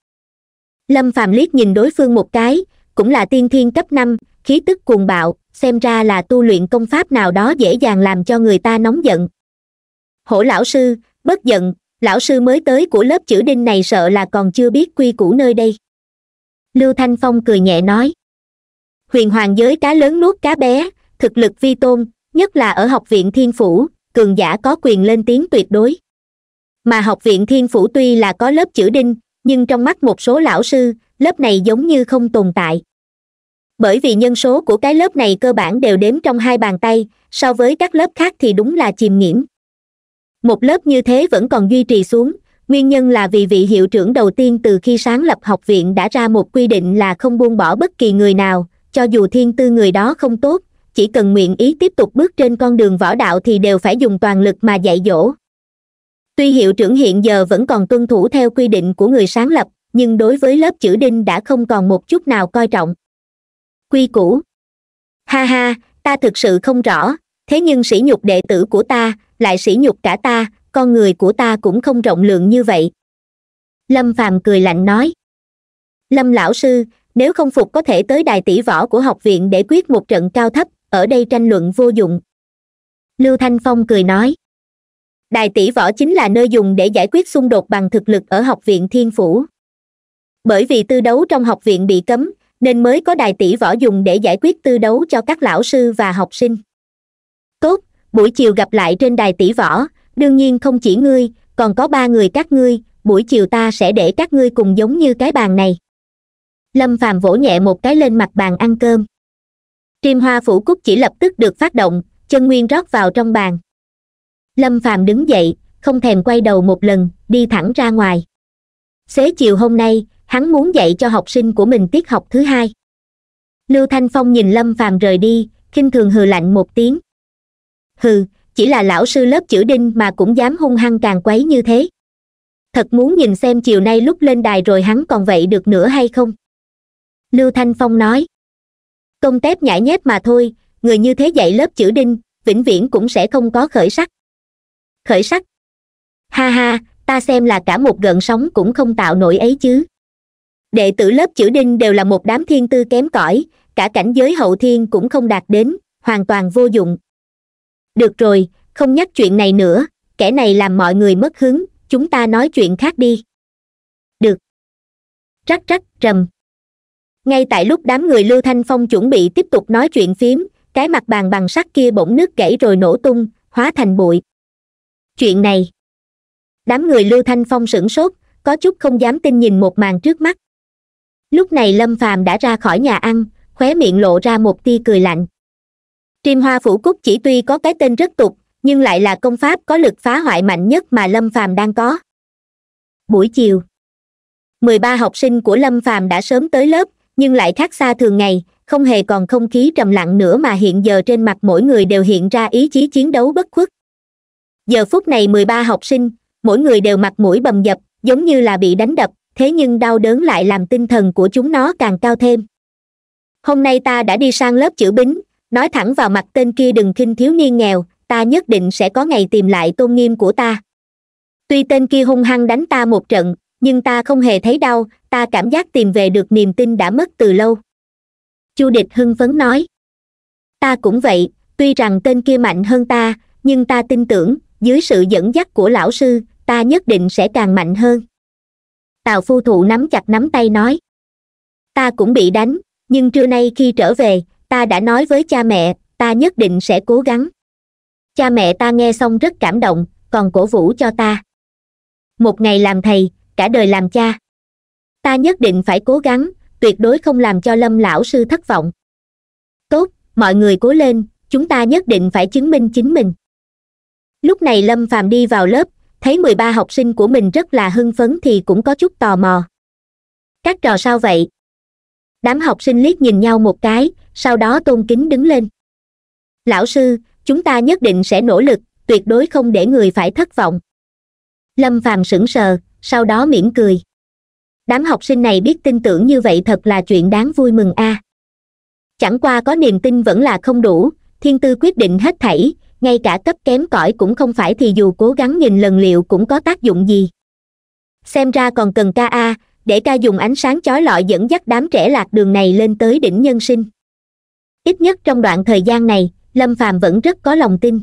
lâm phàm liếc nhìn đối phương một cái cũng là tiên thiên cấp năm khí tức cuồng bạo xem ra là tu luyện công pháp nào đó dễ dàng làm cho người ta nóng giận hổ lão sư bất giận lão sư mới tới của lớp chữ đinh này sợ là còn chưa biết quy củ nơi đây lưu thanh phong cười nhẹ nói huyền hoàng giới cá lớn nuốt cá bé thực lực vi tôn nhất là ở học viện thiên phủ cường giả có quyền lên tiếng tuyệt đối mà học viện thiên phủ tuy là có lớp chữ đinh nhưng trong mắt một số lão sư lớp này giống như không tồn tại bởi vì nhân số của cái lớp này cơ bản đều đếm trong hai bàn tay so với các lớp khác thì đúng là chìm nghiễm một lớp như thế vẫn còn duy trì xuống nguyên nhân là vì vị hiệu trưởng đầu tiên từ khi sáng lập học viện đã ra một quy định là không buông bỏ bất kỳ người nào cho dù thiên tư người đó không tốt chỉ cần nguyện ý tiếp tục bước trên con đường võ đạo thì đều phải dùng toàn lực mà dạy dỗ tuy hiệu trưởng hiện giờ vẫn còn tuân thủ theo quy định của người sáng lập nhưng đối với lớp chữ đinh đã không còn một chút nào coi trọng quy củ ha ha ta thực sự không rõ thế nhưng sỉ nhục đệ tử của ta lại sỉ nhục cả ta con người của ta cũng không rộng lượng như vậy lâm phàm cười lạnh nói lâm lão sư nếu không phục có thể tới đài tỷ võ của học viện để quyết một trận cao thấp ở đây tranh luận vô dụng lưu thanh phong cười nói đài tỷ võ chính là nơi dùng để giải quyết xung đột bằng thực lực ở học viện thiên phủ bởi vì tư đấu trong học viện bị cấm nên mới có đài tỷ võ dùng để giải quyết tư đấu cho các lão sư và học sinh tốt buổi chiều gặp lại trên đài tỷ võ đương nhiên không chỉ ngươi còn có ba người các ngươi buổi chiều ta sẽ để các ngươi cùng giống như cái bàn này lâm phàm vỗ nhẹ một cái lên mặt bàn ăn cơm Triêm hoa phủ cúc chỉ lập tức được phát động chân nguyên rót vào trong bàn lâm phàm đứng dậy không thèm quay đầu một lần đi thẳng ra ngoài xế chiều hôm nay hắn muốn dạy cho học sinh của mình tiết học thứ hai lưu thanh phong nhìn lâm phàm rời đi khinh thường hừ lạnh một tiếng hừ chỉ là lão sư lớp chữ đinh mà cũng dám hung hăng càng quấy như thế thật muốn nhìn xem chiều nay lúc lên đài rồi hắn còn vậy được nữa hay không lưu thanh phong nói công tép nhãi nhép mà thôi người như thế dạy lớp chữ đinh vĩnh viễn cũng sẽ không có khởi sắc khởi sắc ha ha ta xem là cả một gợn sóng cũng không tạo nổi ấy chứ đệ tử lớp chữ đinh đều là một đám thiên tư kém cỏi cả cảnh giới hậu thiên cũng không đạt đến hoàn toàn vô dụng được rồi không nhắc chuyện này nữa kẻ này làm mọi người mất hứng chúng ta nói chuyện khác đi được rắc rắc trầm ngay tại lúc đám người lưu thanh phong chuẩn bị tiếp tục nói chuyện phím cái mặt bàn bằng sắt kia bỗng nước gãy rồi nổ tung hóa thành bụi chuyện này đám người lưu thanh phong sửng sốt có chút không dám tin nhìn một màn trước mắt lúc này lâm phàm đã ra khỏi nhà ăn khóe miệng lộ ra một tia cười lạnh Triêm Hoa Phủ Cúc chỉ tuy có cái tên rất tục, nhưng lại là công pháp có lực phá hoại mạnh nhất mà Lâm Phàm đang có. Buổi chiều, 13 học sinh của Lâm Phàm đã sớm tới lớp, nhưng lại khác xa thường ngày, không hề còn không khí trầm lặng nữa mà hiện giờ trên mặt mỗi người đều hiện ra ý chí chiến đấu bất khuất. Giờ phút này 13 học sinh, mỗi người đều mặt mũi bầm dập, giống như là bị đánh đập, thế nhưng đau đớn lại làm tinh thần của chúng nó càng cao thêm. Hôm nay ta đã đi sang lớp chữ bính, nói thẳng vào mặt tên kia đừng khinh thiếu niên nghèo ta nhất định sẽ có ngày tìm lại tôn nghiêm của ta tuy tên kia hung hăng đánh ta một trận nhưng ta không hề thấy đau ta cảm giác tìm về được niềm tin đã mất từ lâu chu địch hưng phấn nói ta cũng vậy tuy rằng tên kia mạnh hơn ta nhưng ta tin tưởng dưới sự dẫn dắt của lão sư ta nhất định sẽ càng mạnh hơn tào phu thụ nắm chặt nắm tay nói ta cũng bị đánh nhưng trưa nay khi trở về ta đã nói với cha mẹ ta nhất định sẽ cố gắng cha mẹ ta nghe xong rất cảm động còn cổ vũ cho ta một ngày làm thầy cả đời làm cha ta nhất định phải cố gắng tuyệt đối không làm cho lâm lão sư thất vọng tốt mọi người cố lên chúng ta nhất định phải chứng minh chính mình lúc này lâm phàm đi vào lớp thấy mười ba học sinh của mình rất là hưng phấn thì cũng có chút tò mò các trò sao vậy đám học sinh liếc nhìn nhau một cái sau đó tôn kính đứng lên lão sư chúng ta nhất định sẽ nỗ lực tuyệt đối không để người phải thất vọng lâm phàm sững sờ sau đó mỉm cười đám học sinh này biết tin tưởng như vậy thật là chuyện đáng vui mừng a à. chẳng qua có niềm tin vẫn là không đủ thiên tư quyết định hết thảy ngay cả cấp kém cỏi cũng không phải thì dù cố gắng nghìn lần liệu cũng có tác dụng gì xem ra còn cần ca a để ta dùng ánh sáng chói lọi dẫn dắt đám trẻ lạc đường này lên tới đỉnh nhân sinh ít nhất trong đoạn thời gian này lâm phàm vẫn rất có lòng tin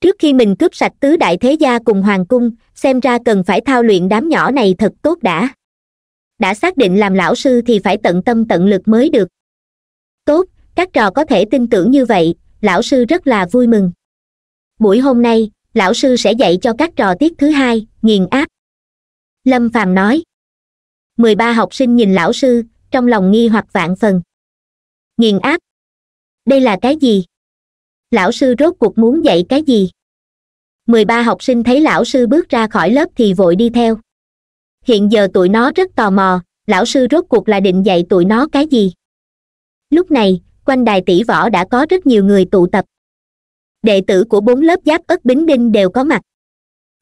trước khi mình cướp sạch tứ đại thế gia cùng hoàng cung xem ra cần phải thao luyện đám nhỏ này thật tốt đã đã xác định làm lão sư thì phải tận tâm tận lực mới được tốt các trò có thể tin tưởng như vậy lão sư rất là vui mừng buổi hôm nay lão sư sẽ dạy cho các trò tiết thứ hai nghiền áp lâm phàm nói mười ba học sinh nhìn lão sư trong lòng nghi hoặc vạn phần nghiền áp đây là cái gì lão sư rốt cuộc muốn dạy cái gì mười ba học sinh thấy lão sư bước ra khỏi lớp thì vội đi theo hiện giờ tụi nó rất tò mò lão sư rốt cuộc là định dạy tụi nó cái gì lúc này quanh đài tỷ võ đã có rất nhiều người tụ tập đệ tử của bốn lớp giáp ất bính đinh đều có mặt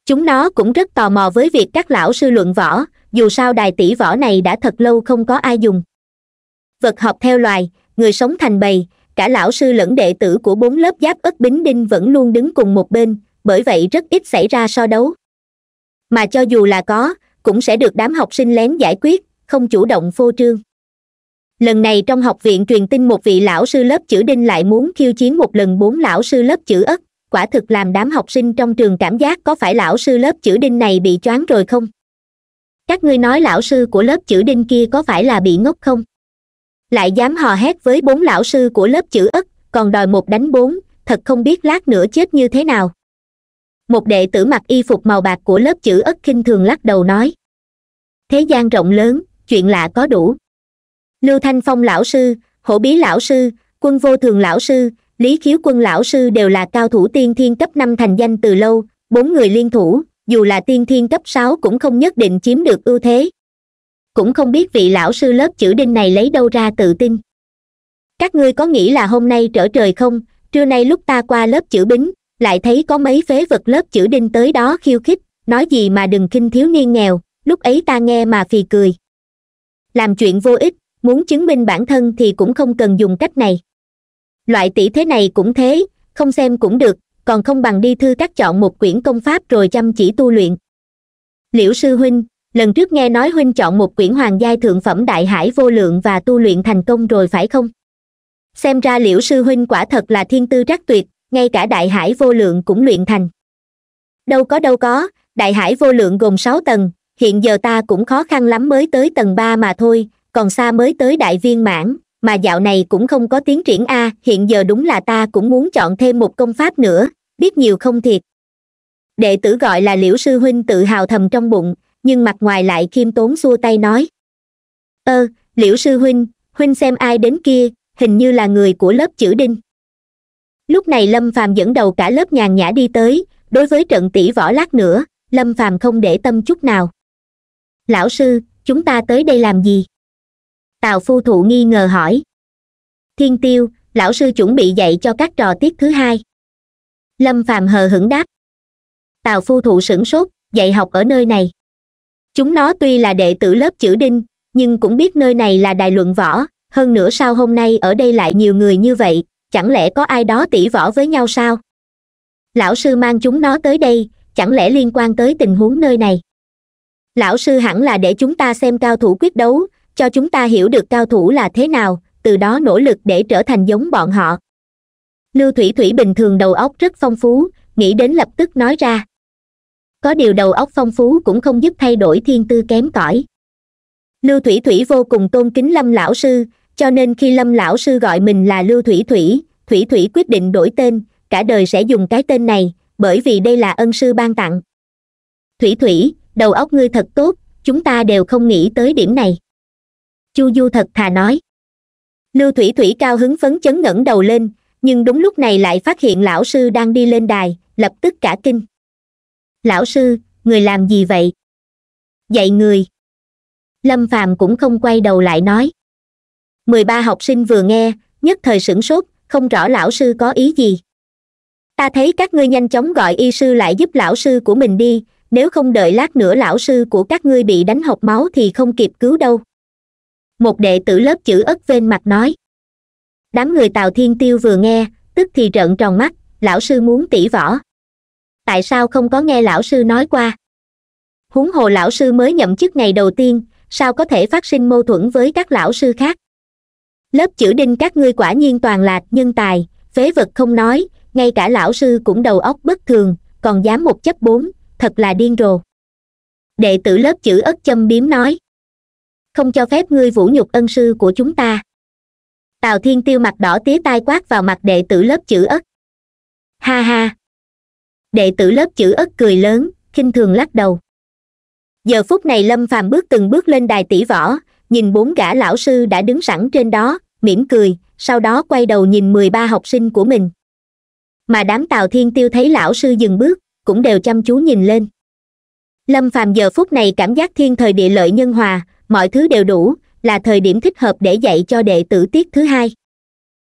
chúng nó cũng rất tò mò với việc các lão sư luận võ dù sao đài tỷ võ này đã thật lâu không có ai dùng vật học theo loài người sống thành bầy cả lão sư lẫn đệ tử của bốn lớp giáp ất bính đinh vẫn luôn đứng cùng một bên bởi vậy rất ít xảy ra so đấu mà cho dù là có cũng sẽ được đám học sinh lén giải quyết không chủ động phô trương lần này trong học viện truyền tin một vị lão sư lớp chữ đinh lại muốn khiêu chiến một lần bốn lão sư lớp chữ ất quả thực làm đám học sinh trong trường cảm giác có phải lão sư lớp chữ đinh này bị choáng rồi không các ngươi nói lão sư của lớp chữ đinh kia có phải là bị ngốc không lại dám hò hét với bốn lão sư của lớp chữ ất còn đòi một đánh bốn thật không biết lát nữa chết như thế nào một đệ tử mặc y phục màu bạc của lớp chữ ất khinh thường lắc đầu nói thế gian rộng lớn chuyện lạ có đủ lưu thanh phong lão sư hổ bí lão sư quân vô thường lão sư lý khiếu quân lão sư đều là cao thủ tiên thiên cấp năm thành danh từ lâu bốn người liên thủ dù là tiên thiên cấp sáu cũng không nhất định chiếm được ưu thế cũng không biết vị lão sư lớp chữ đinh này lấy đâu ra tự tin các ngươi có nghĩ là hôm nay trở trời không trưa nay lúc ta qua lớp chữ bính lại thấy có mấy phế vật lớp chữ đinh tới đó khiêu khích nói gì mà đừng khinh thiếu niên nghèo lúc ấy ta nghe mà phì cười làm chuyện vô ích muốn chứng minh bản thân thì cũng không cần dùng cách này loại tỷ thế này cũng thế không xem cũng được còn không bằng đi thư các chọn một quyển công pháp rồi chăm chỉ tu luyện liễu sư huynh lần trước nghe nói huynh chọn một quyển hoàng giai thượng phẩm đại hải vô lượng và tu luyện thành công rồi phải không xem ra liễu sư huynh quả thật là thiên tư trắc tuyệt ngay cả đại hải vô lượng cũng luyện thành đâu có đâu có đại hải vô lượng gồm sáu tầng hiện giờ ta cũng khó khăn lắm mới tới tầng ba mà thôi còn xa mới tới đại viên mãn mà dạo này cũng không có tiến triển a à, hiện giờ đúng là ta cũng muốn chọn thêm một công pháp nữa biết nhiều không thiệt đệ tử gọi là liễu sư huynh tự hào thầm trong bụng nhưng mặt ngoài lại khiêm tốn xua tay nói ơ ờ, liễu sư huynh huynh xem ai đến kia hình như là người của lớp chữ đinh lúc này lâm phàm dẫn đầu cả lớp nhàn nhã đi tới đối với trận tỷ võ lát nữa lâm phàm không để tâm chút nào lão sư chúng ta tới đây làm gì tào phu thụ nghi ngờ hỏi thiên tiêu lão sư chuẩn bị dạy cho các trò tiết thứ hai lâm phàm hờ hững đáp tào phu thụ sửng sốt dạy học ở nơi này chúng nó tuy là đệ tử lớp chữ đinh nhưng cũng biết nơi này là đài luận võ hơn nữa sao hôm nay ở đây lại nhiều người như vậy chẳng lẽ có ai đó tỉ võ với nhau sao lão sư mang chúng nó tới đây chẳng lẽ liên quan tới tình huống nơi này lão sư hẳn là để chúng ta xem cao thủ quyết đấu cho chúng ta hiểu được cao thủ là thế nào từ đó nỗ lực để trở thành giống bọn họ lưu thủy thủy bình thường đầu óc rất phong phú nghĩ đến lập tức nói ra có điều đầu óc phong phú cũng không giúp thay đổi thiên tư kém cỏi lưu thủy thủy vô cùng tôn kính lâm lão sư cho nên khi lâm lão sư gọi mình là lưu thủy thủy thủy thủy quyết định đổi tên cả đời sẽ dùng cái tên này bởi vì đây là ân sư ban tặng thủy thủy đầu óc ngươi thật tốt chúng ta đều không nghĩ tới điểm này chu du thật thà nói lưu thủy thủy cao hứng phấn chấn ngẩng đầu lên nhưng đúng lúc này lại phát hiện lão sư đang đi lên đài lập tức cả kinh lão sư người làm gì vậy dạy người lâm phàm cũng không quay đầu lại nói mười ba học sinh vừa nghe nhất thời sửng sốt không rõ lão sư có ý gì ta thấy các ngươi nhanh chóng gọi y sư lại giúp lão sư của mình đi nếu không đợi lát nữa lão sư của các ngươi bị đánh học máu thì không kịp cứu đâu một đệ tử lớp chữ ất vên mặt nói đám người tào thiên tiêu vừa nghe tức thì trợn tròn mắt lão sư muốn tỉ võ tại sao không có nghe lão sư nói qua huống hồ lão sư mới nhậm chức ngày đầu tiên sao có thể phát sinh mâu thuẫn với các lão sư khác lớp chữ đinh các ngươi quả nhiên toàn là nhân tài phế vật không nói ngay cả lão sư cũng đầu óc bất thường còn dám một chấp bốn thật là điên rồ đệ tử lớp chữ ất châm biếm nói không cho phép ngươi vũ nhục ân sư của chúng ta tào thiên tiêu mặt đỏ tía tai quát vào mặt đệ tử lớp chữ ất ha ha đệ tử lớp chữ ất cười lớn khinh thường lắc đầu giờ phút này lâm phàm bước từng bước lên đài tỷ võ nhìn bốn gã lão sư đã đứng sẵn trên đó mỉm cười sau đó quay đầu nhìn mười ba học sinh của mình mà đám tào thiên tiêu thấy lão sư dừng bước cũng đều chăm chú nhìn lên lâm phàm giờ phút này cảm giác thiên thời địa lợi nhân hòa mọi thứ đều đủ là thời điểm thích hợp để dạy cho đệ tử tiết thứ hai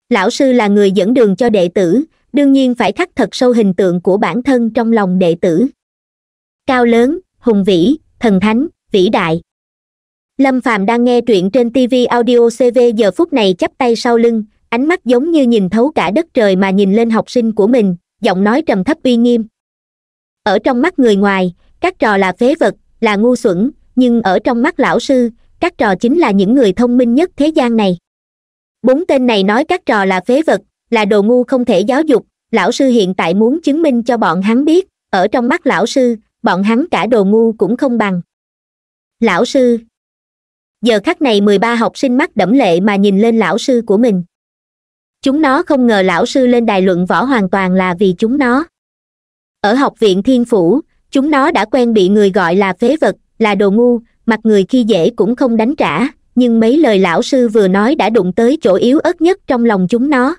lão sư là người dẫn đường cho đệ tử đương nhiên phải khắc thật sâu hình tượng của bản thân trong lòng đệ tử cao lớn hùng vĩ thần thánh vĩ đại lâm phàm đang nghe truyện trên tv audio cv giờ phút này chắp tay sau lưng ánh mắt giống như nhìn thấu cả đất trời mà nhìn lên học sinh của mình giọng nói trầm thấp uy nghiêm ở trong mắt người ngoài các trò là phế vật là ngu xuẩn nhưng ở trong mắt lão sư các trò chính là những người thông minh nhất thế gian này bốn tên này nói các trò là phế vật là đồ ngu không thể giáo dục lão sư hiện tại muốn chứng minh cho bọn hắn biết ở trong mắt lão sư bọn hắn cả đồ ngu cũng không bằng lão sư giờ khắc này mười ba học sinh mắt đẫm lệ mà nhìn lên lão sư của mình chúng nó không ngờ lão sư lên đài luận võ hoàn toàn là vì chúng nó ở học viện thiên phủ chúng nó đã quen bị người gọi là phế vật là đồ ngu mặt người khi dễ cũng không đánh trả nhưng mấy lời lão sư vừa nói đã đụng tới chỗ yếu ớt nhất trong lòng chúng nó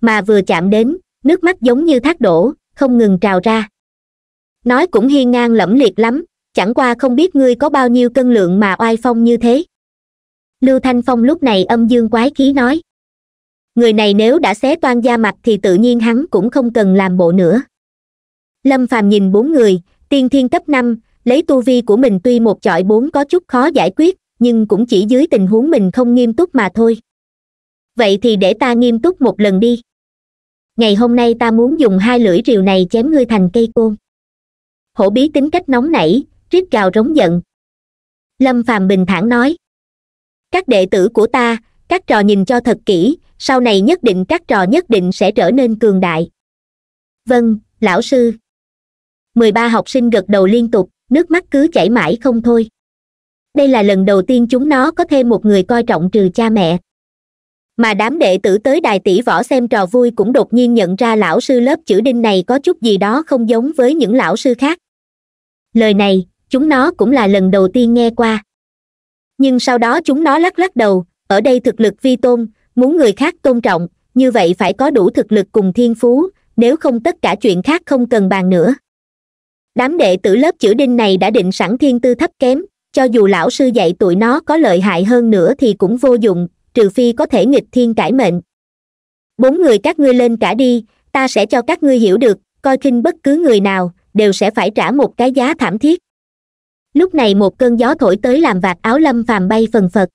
mà vừa chạm đến nước mắt giống như thác đổ không ngừng trào ra nói cũng hiên ngang lẫm liệt lắm chẳng qua không biết ngươi có bao nhiêu cân lượng mà oai phong như thế lưu thanh phong lúc này âm dương quái khí nói người này nếu đã xé toan da mặt thì tự nhiên hắn cũng không cần làm bộ nữa lâm phàm nhìn bốn người tiên thiên cấp năm lấy tu vi của mình tuy một chọi bốn có chút khó giải quyết nhưng cũng chỉ dưới tình huống mình không nghiêm túc mà thôi vậy thì để ta nghiêm túc một lần đi ngày hôm nay ta muốn dùng hai lưỡi rìu này chém ngươi thành cây côn hổ bí tính cách nóng nảy rít gào rống giận lâm phàm bình thản nói các đệ tử của ta các trò nhìn cho thật kỹ sau này nhất định các trò nhất định sẽ trở nên cường đại vâng lão sư mười ba học sinh gật đầu liên tục nước mắt cứ chảy mãi không thôi đây là lần đầu tiên chúng nó có thêm một người coi trọng trừ cha mẹ mà đám đệ tử tới đài tỷ võ xem trò vui cũng đột nhiên nhận ra lão sư lớp chữ đinh này có chút gì đó không giống với những lão sư khác lời này chúng nó cũng là lần đầu tiên nghe qua nhưng sau đó chúng nó lắc lắc đầu ở đây thực lực vi tôn muốn người khác tôn trọng như vậy phải có đủ thực lực cùng thiên phú nếu không tất cả chuyện khác không cần bàn nữa đám đệ tử lớp chữ đinh này đã định sẵn thiên tư thấp kém cho dù lão sư dạy tụi nó có lợi hại hơn nữa thì cũng vô dụng trừ phi có thể nghịch thiên cải mệnh bốn người các ngươi lên cả đi ta sẽ cho các ngươi hiểu được coi khinh bất cứ người nào đều sẽ phải trả một cái giá thảm thiết lúc này một cơn gió thổi tới làm vạt áo lâm phàm bay phần phật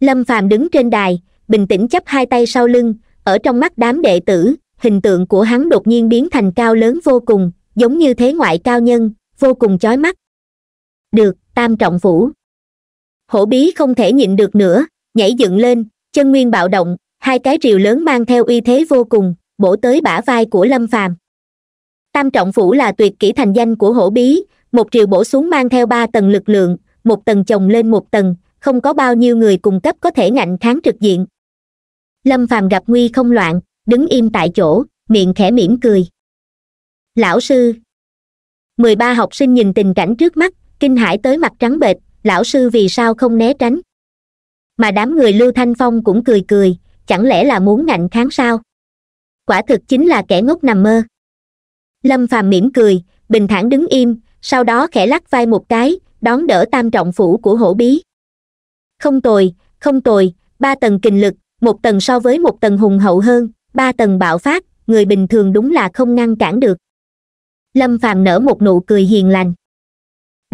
lâm phàm đứng trên đài bình tĩnh chấp hai tay sau lưng ở trong mắt đám đệ tử hình tượng của hắn đột nhiên biến thành cao lớn vô cùng giống như thế ngoại cao nhân vô cùng chói mắt được tam trọng phủ hổ bí không thể nhịn được nữa nhảy dựng lên chân nguyên bạo động hai cái rìu lớn mang theo uy thế vô cùng bổ tới bả vai của lâm phàm tam trọng phủ là tuyệt kỹ thành danh của hổ bí một rìu bổ xuống mang theo ba tầng lực lượng một tầng chồng lên một tầng không có bao nhiêu người cung cấp có thể ngạnh kháng trực diện lâm phàm gặp nguy không loạn đứng im tại chỗ miệng khẽ mỉm cười lão sư mười ba học sinh nhìn tình cảnh trước mắt kinh hãi tới mặt trắng bệch lão sư vì sao không né tránh mà đám người lưu thanh phong cũng cười cười chẳng lẽ là muốn ngạnh kháng sao quả thực chính là kẻ ngốc nằm mơ lâm phàm mỉm cười bình thản đứng im sau đó khẽ lắc vai một cái đón đỡ tam trọng phủ của hổ bí không tồi không tồi ba tầng kình lực một tầng so với một tầng hùng hậu hơn ba tầng bạo phát người bình thường đúng là không ngăn cản được lâm phàm nở một nụ cười hiền lành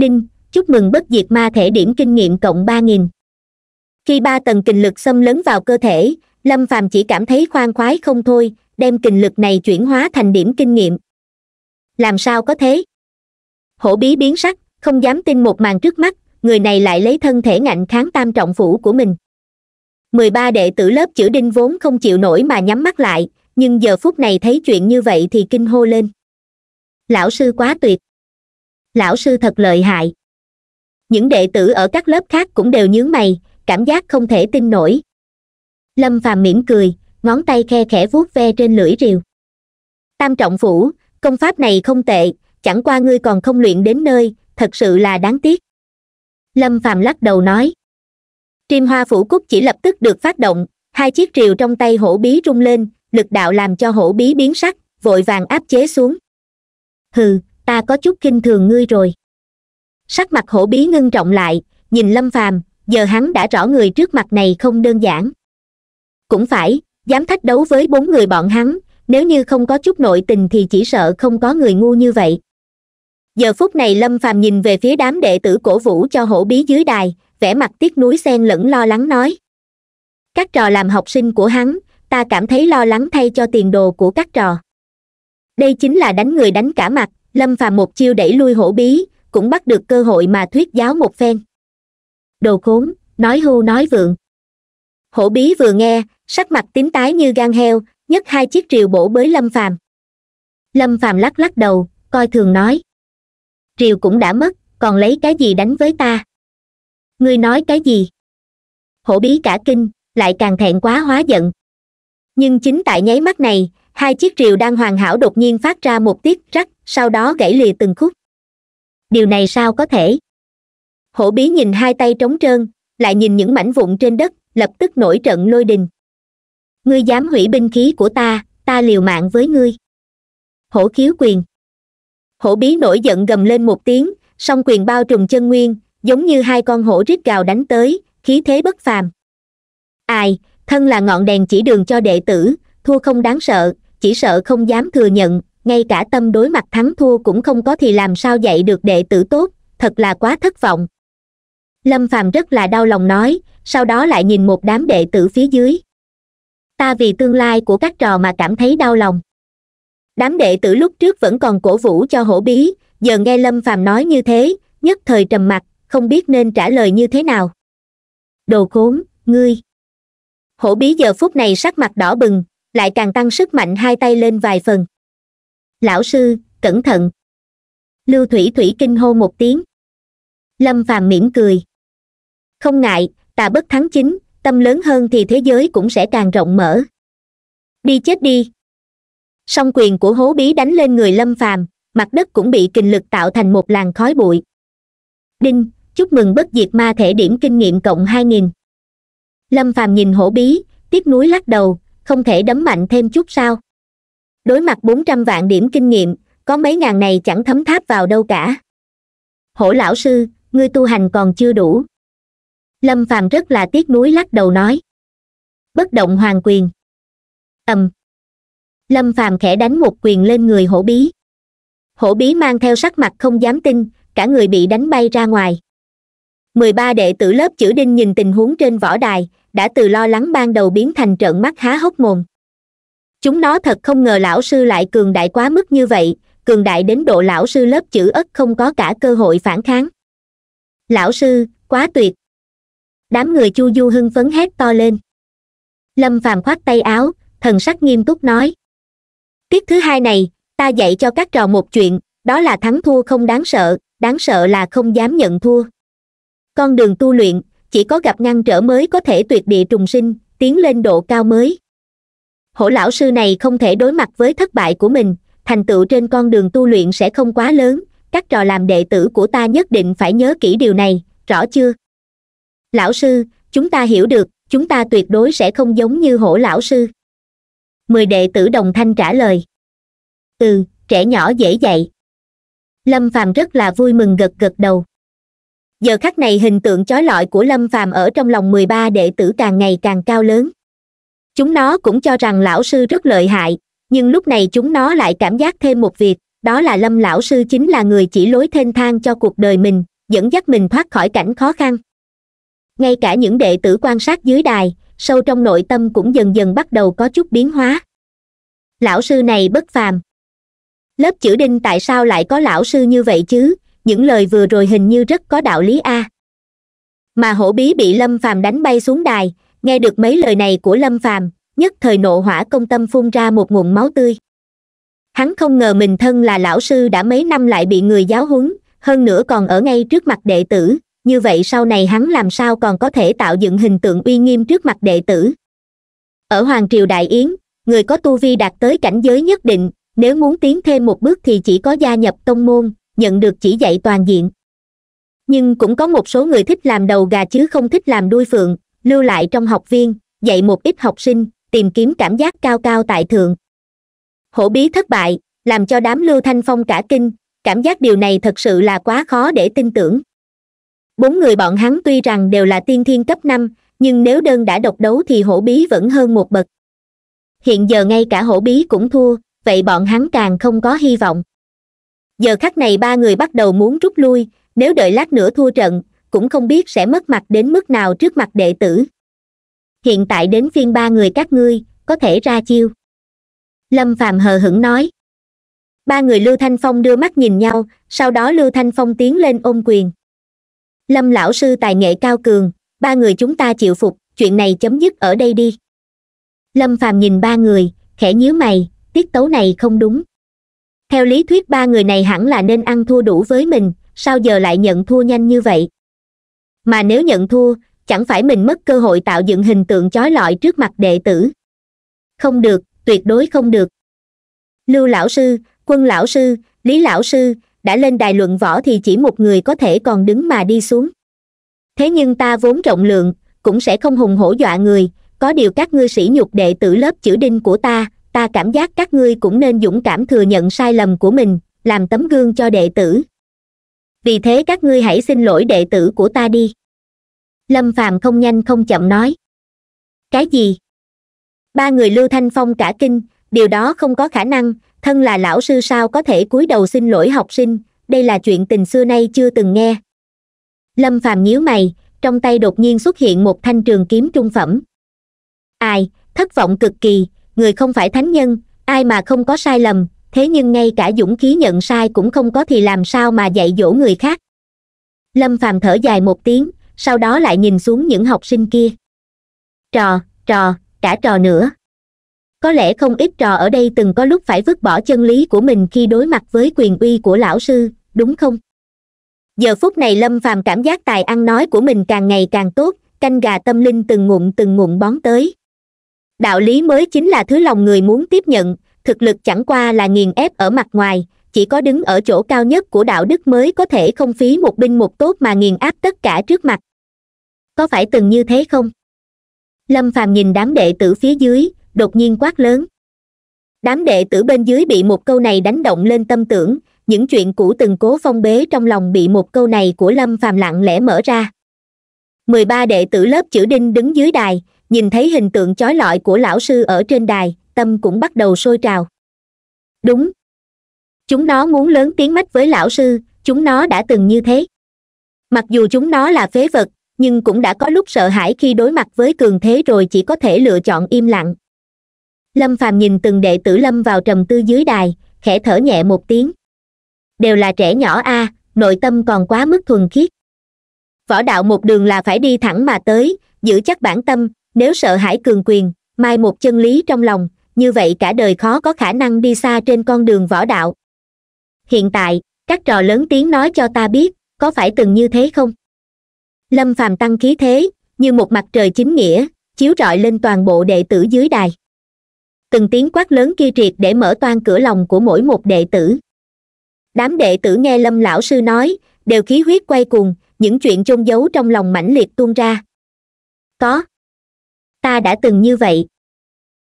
đinh chúc mừng bất diệt ma thể điểm kinh nghiệm cộng ba nghìn khi ba tầng kinh lực xâm lấn vào cơ thể lâm phàm chỉ cảm thấy khoan khoái không thôi đem kinh lực này chuyển hóa thành điểm kinh nghiệm làm sao có thế hổ bí biến sắc không dám tin một màn trước mắt người này lại lấy thân thể ngạnh kháng tam trọng phủ của mình mười ba đệ tử lớp chữ đinh vốn không chịu nổi mà nhắm mắt lại nhưng giờ phút này thấy chuyện như vậy thì kinh hô lên lão sư quá tuyệt lão sư thật lợi hại những đệ tử ở các lớp khác cũng đều nhướng mày cảm giác không thể tin nổi lâm phàm mỉm cười ngón tay khe khẽ vuốt ve trên lưỡi rìu tam trọng phủ công pháp này không tệ chẳng qua ngươi còn không luyện đến nơi thật sự là đáng tiếc lâm phàm lắc đầu nói Triêm hoa phủ cúc chỉ lập tức được phát động hai chiếc rìu trong tay hổ bí rung lên lực đạo làm cho hổ bí biến sắc vội vàng áp chế xuống hừ ta có chút kinh thường ngươi rồi sắc mặt hổ bí ngưng trọng lại nhìn lâm phàm giờ hắn đã rõ người trước mặt này không đơn giản cũng phải dám thách đấu với bốn người bọn hắn nếu như không có chút nội tình thì chỉ sợ không có người ngu như vậy giờ phút này lâm phàm nhìn về phía đám đệ tử cổ vũ cho hổ bí dưới đài vẻ mặt tiếc nuối xen lẫn lo lắng nói các trò làm học sinh của hắn ta cảm thấy lo lắng thay cho tiền đồ của các trò đây chính là đánh người đánh cả mặt lâm phàm một chiêu đẩy lui hổ bí cũng bắt được cơ hội mà thuyết giáo một phen đồ khốn nói hưu nói vượng hổ bí vừa nghe sắc mặt tím tái như gan heo nhấc hai chiếc rìu bổ bới lâm phàm lâm phàm lắc lắc đầu coi thường nói rìu cũng đã mất còn lấy cái gì đánh với ta ngươi nói cái gì hổ bí cả kinh lại càng thẹn quá hóa giận nhưng chính tại nháy mắt này hai chiếc rìu đang hoàn hảo đột nhiên phát ra một tiết rắc sau đó gãy lìa từng khúc điều này sao có thể hổ bí nhìn hai tay trống trơn lại nhìn những mảnh vụn trên đất lập tức nổi trận lôi đình ngươi dám hủy binh khí của ta ta liều mạng với ngươi hổ khiếu quyền hổ bí nổi giận gầm lên một tiếng song quyền bao trùm chân nguyên giống như hai con hổ rít gào đánh tới khí thế bất phàm ai thân là ngọn đèn chỉ đường cho đệ tử thua không đáng sợ chỉ sợ không dám thừa nhận ngay cả tâm đối mặt thắng thua cũng không có thì làm sao dạy được đệ tử tốt thật là quá thất vọng lâm phàm rất là đau lòng nói sau đó lại nhìn một đám đệ tử phía dưới ta vì tương lai của các trò mà cảm thấy đau lòng đám đệ tử lúc trước vẫn còn cổ vũ cho hổ bí giờ nghe lâm phàm nói như thế nhất thời trầm mặt không biết nên trả lời như thế nào đồ khốn ngươi hổ bí giờ phút này sắc mặt đỏ bừng lại càng tăng sức mạnh hai tay lên vài phần lão sư cẩn thận lưu thủy thủy kinh hô một tiếng lâm phàm mỉm cười không ngại tà bất thắng chính tâm lớn hơn thì thế giới cũng sẽ càng rộng mở đi chết đi song quyền của hố bí đánh lên người lâm phàm mặt đất cũng bị kình lực tạo thành một làn khói bụi đinh chúc mừng bất diệt ma thể điểm kinh nghiệm cộng hai nghìn lâm phàm nhìn hổ bí tiếc nuối lắc đầu không thể đấm mạnh thêm chút sao đối mặt bốn trăm vạn điểm kinh nghiệm có mấy ngàn này chẳng thấm tháp vào đâu cả hổ lão sư ngươi tu hành còn chưa đủ lâm phàm rất là tiếc nuối lắc đầu nói bất động hoàng quyền ầm lâm phàm khẽ đánh một quyền lên người hổ bí hổ bí mang theo sắc mặt không dám tin cả người bị đánh bay ra ngoài mười ba đệ tử lớp chữ đinh nhìn tình huống trên võ đài đã từ lo lắng ban đầu biến thành trợn mắt há hốc mồm chúng nó thật không ngờ lão sư lại cường đại quá mức như vậy cường đại đến độ lão sư lớp chữ ất không có cả cơ hội phản kháng lão sư quá tuyệt đám người chu du hưng phấn hét to lên lâm phàm khoát tay áo thần sắc nghiêm túc nói tiết thứ hai này ta dạy cho các trò một chuyện đó là thắng thua không đáng sợ đáng sợ là không dám nhận thua con đường tu luyện chỉ có gặp ngăn trở mới có thể tuyệt địa trùng sinh tiến lên độ cao mới hổ lão sư này không thể đối mặt với thất bại của mình thành tựu trên con đường tu luyện sẽ không quá lớn các trò làm đệ tử của ta nhất định phải nhớ kỹ điều này rõ chưa lão sư chúng ta hiểu được chúng ta tuyệt đối sẽ không giống như hổ lão sư mười đệ tử đồng thanh trả lời ừ trẻ nhỏ dễ dạy lâm phàm rất là vui mừng gật gật đầu giờ khắc này hình tượng chói lọi của lâm phàm ở trong lòng mười ba đệ tử càng ngày càng cao lớn chúng nó cũng cho rằng lão sư rất lợi hại nhưng lúc này chúng nó lại cảm giác thêm một việc đó là lâm lão sư chính là người chỉ lối thênh thang cho cuộc đời mình dẫn dắt mình thoát khỏi cảnh khó khăn ngay cả những đệ tử quan sát dưới đài sâu trong nội tâm cũng dần dần bắt đầu có chút biến hóa lão sư này bất phàm lớp chữ đinh tại sao lại có lão sư như vậy chứ những lời vừa rồi hình như rất có đạo lý a mà hổ bí bị lâm phàm đánh bay xuống đài nghe được mấy lời này của lâm phàm nhất thời nộ hỏa công tâm phun ra một nguồn máu tươi hắn không ngờ mình thân là lão sư đã mấy năm lại bị người giáo huấn hơn nữa còn ở ngay trước mặt đệ tử như vậy sau này hắn làm sao còn có thể tạo dựng hình tượng uy nghiêm trước mặt đệ tử ở hoàng triều đại yến người có tu vi đạt tới cảnh giới nhất định nếu muốn tiến thêm một bước thì chỉ có gia nhập tông môn nhận được chỉ dạy toàn diện nhưng cũng có một số người thích làm đầu gà chứ không thích làm đuôi phượng lưu lại trong học viên dạy một ít học sinh tìm kiếm cảm giác cao cao tại thượng hổ bí thất bại làm cho đám lưu thanh phong cả kinh cảm giác điều này thật sự là quá khó để tin tưởng bốn người bọn hắn tuy rằng đều là tiên thiên cấp năm nhưng nếu đơn đã độc đấu thì hổ bí vẫn hơn một bậc hiện giờ ngay cả hổ bí cũng thua vậy bọn hắn càng không có hy vọng giờ khắc này ba người bắt đầu muốn rút lui nếu đợi lát nữa thua trận cũng không biết sẽ mất mặt đến mức nào trước mặt đệ tử hiện tại đến phiên ba người các ngươi có thể ra chiêu lâm phàm hờ hững nói ba người lưu thanh phong đưa mắt nhìn nhau sau đó lưu thanh phong tiến lên ôm quyền lâm lão sư tài nghệ cao cường ba người chúng ta chịu phục chuyện này chấm dứt ở đây đi lâm phàm nhìn ba người khẽ nhíu mày tiết tấu này không đúng theo lý thuyết ba người này hẳn là nên ăn thua đủ với mình sao giờ lại nhận thua nhanh như vậy mà nếu nhận thua chẳng phải mình mất cơ hội tạo dựng hình tượng chói lọi trước mặt đệ tử không được tuyệt đối không được lưu lão sư quân lão sư lý lão sư đã lên đài luận võ thì chỉ một người có thể còn đứng mà đi xuống thế nhưng ta vốn trọng lượng cũng sẽ không hùng hổ dọa người có điều các ngươi sĩ nhục đệ tử lớp chữ đinh của ta ta cảm giác các ngươi cũng nên dũng cảm thừa nhận sai lầm của mình làm tấm gương cho đệ tử vì thế các ngươi hãy xin lỗi đệ tử của ta đi lâm phàm không nhanh không chậm nói cái gì ba người lưu thanh phong cả kinh điều đó không có khả năng thân là lão sư sao có thể cúi đầu xin lỗi học sinh đây là chuyện tình xưa nay chưa từng nghe lâm phàm nhíu mày trong tay đột nhiên xuất hiện một thanh trường kiếm trung phẩm ai thất vọng cực kỳ người không phải thánh nhân ai mà không có sai lầm thế nhưng ngay cả dũng khí nhận sai cũng không có thì làm sao mà dạy dỗ người khác lâm phàm thở dài một tiếng sau đó lại nhìn xuống những học sinh kia trò trò cả trò nữa có lẽ không ít trò ở đây từng có lúc phải vứt bỏ chân lý của mình khi đối mặt với quyền uy của lão sư đúng không giờ phút này lâm phàm cảm giác tài ăn nói của mình càng ngày càng tốt canh gà tâm linh từng ngụm từng ngụm bón tới đạo lý mới chính là thứ lòng người muốn tiếp nhận thực lực chẳng qua là nghiền ép ở mặt ngoài chỉ có đứng ở chỗ cao nhất của đạo đức mới có thể không phí một binh một tốt mà nghiền áp tất cả trước mặt có phải từng như thế không lâm phàm nhìn đám đệ tử phía dưới đột nhiên quát lớn đám đệ tử bên dưới bị một câu này đánh động lên tâm tưởng những chuyện cũ từng cố phong bế trong lòng bị một câu này của lâm phàm lặng lẽ mở ra mười ba đệ tử lớp chữ đinh đứng dưới đài nhìn thấy hình tượng chói lọi của lão sư ở trên đài tâm cũng bắt đầu sôi trào đúng chúng nó muốn lớn tiếng mách với lão sư chúng nó đã từng như thế mặc dù chúng nó là phế vật nhưng cũng đã có lúc sợ hãi khi đối mặt với cường thế rồi chỉ có thể lựa chọn im lặng lâm phàm nhìn từng đệ tử lâm vào trầm tư dưới đài khẽ thở nhẹ một tiếng đều là trẻ nhỏ a à, nội tâm còn quá mức thuần khiết võ đạo một đường là phải đi thẳng mà tới giữ chắc bản tâm nếu sợ hãi cường quyền mai một chân lý trong lòng như vậy cả đời khó có khả năng đi xa trên con đường võ đạo hiện tại các trò lớn tiếng nói cho ta biết có phải từng như thế không lâm phàm tăng khí thế như một mặt trời chính nghĩa chiếu rọi lên toàn bộ đệ tử dưới đài từng tiếng quát lớn kia triệt để mở toan cửa lòng của mỗi một đệ tử đám đệ tử nghe lâm lão sư nói đều khí huyết quay cuồng những chuyện chôn giấu trong lòng mãnh liệt tuôn ra có ta đã từng như vậy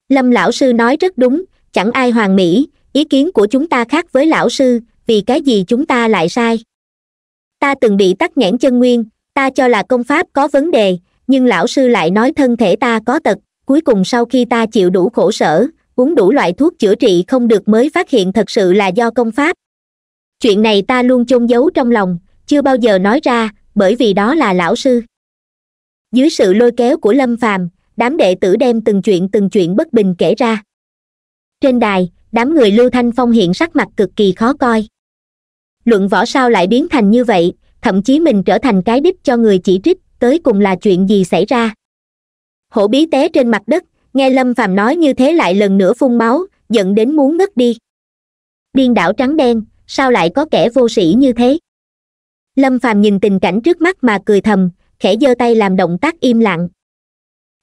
lâm lão sư nói rất đúng chẳng ai hoàn mỹ ý kiến của chúng ta khác với lão sư vì cái gì chúng ta lại sai ta từng bị tắc nghẽn chân nguyên ta cho là công pháp có vấn đề nhưng lão sư lại nói thân thể ta có tật cuối cùng sau khi ta chịu đủ khổ sở uống đủ loại thuốc chữa trị không được mới phát hiện thật sự là do công pháp chuyện này ta luôn chôn giấu trong lòng chưa bao giờ nói ra bởi vì đó là lão sư dưới sự lôi kéo của lâm phàm đám đệ tử đem từng chuyện từng chuyện bất bình kể ra trên đài đám người lưu thanh phong hiện sắc mặt cực kỳ khó coi luận võ sao lại biến thành như vậy thậm chí mình trở thành cái đích cho người chỉ trích tới cùng là chuyện gì xảy ra hổ bí té trên mặt đất nghe lâm phàm nói như thế lại lần nữa phun máu giận đến muốn ngất đi điên đảo trắng đen sao lại có kẻ vô sĩ như thế lâm phàm nhìn tình cảnh trước mắt mà cười thầm khẽ giơ tay làm động tác im lặng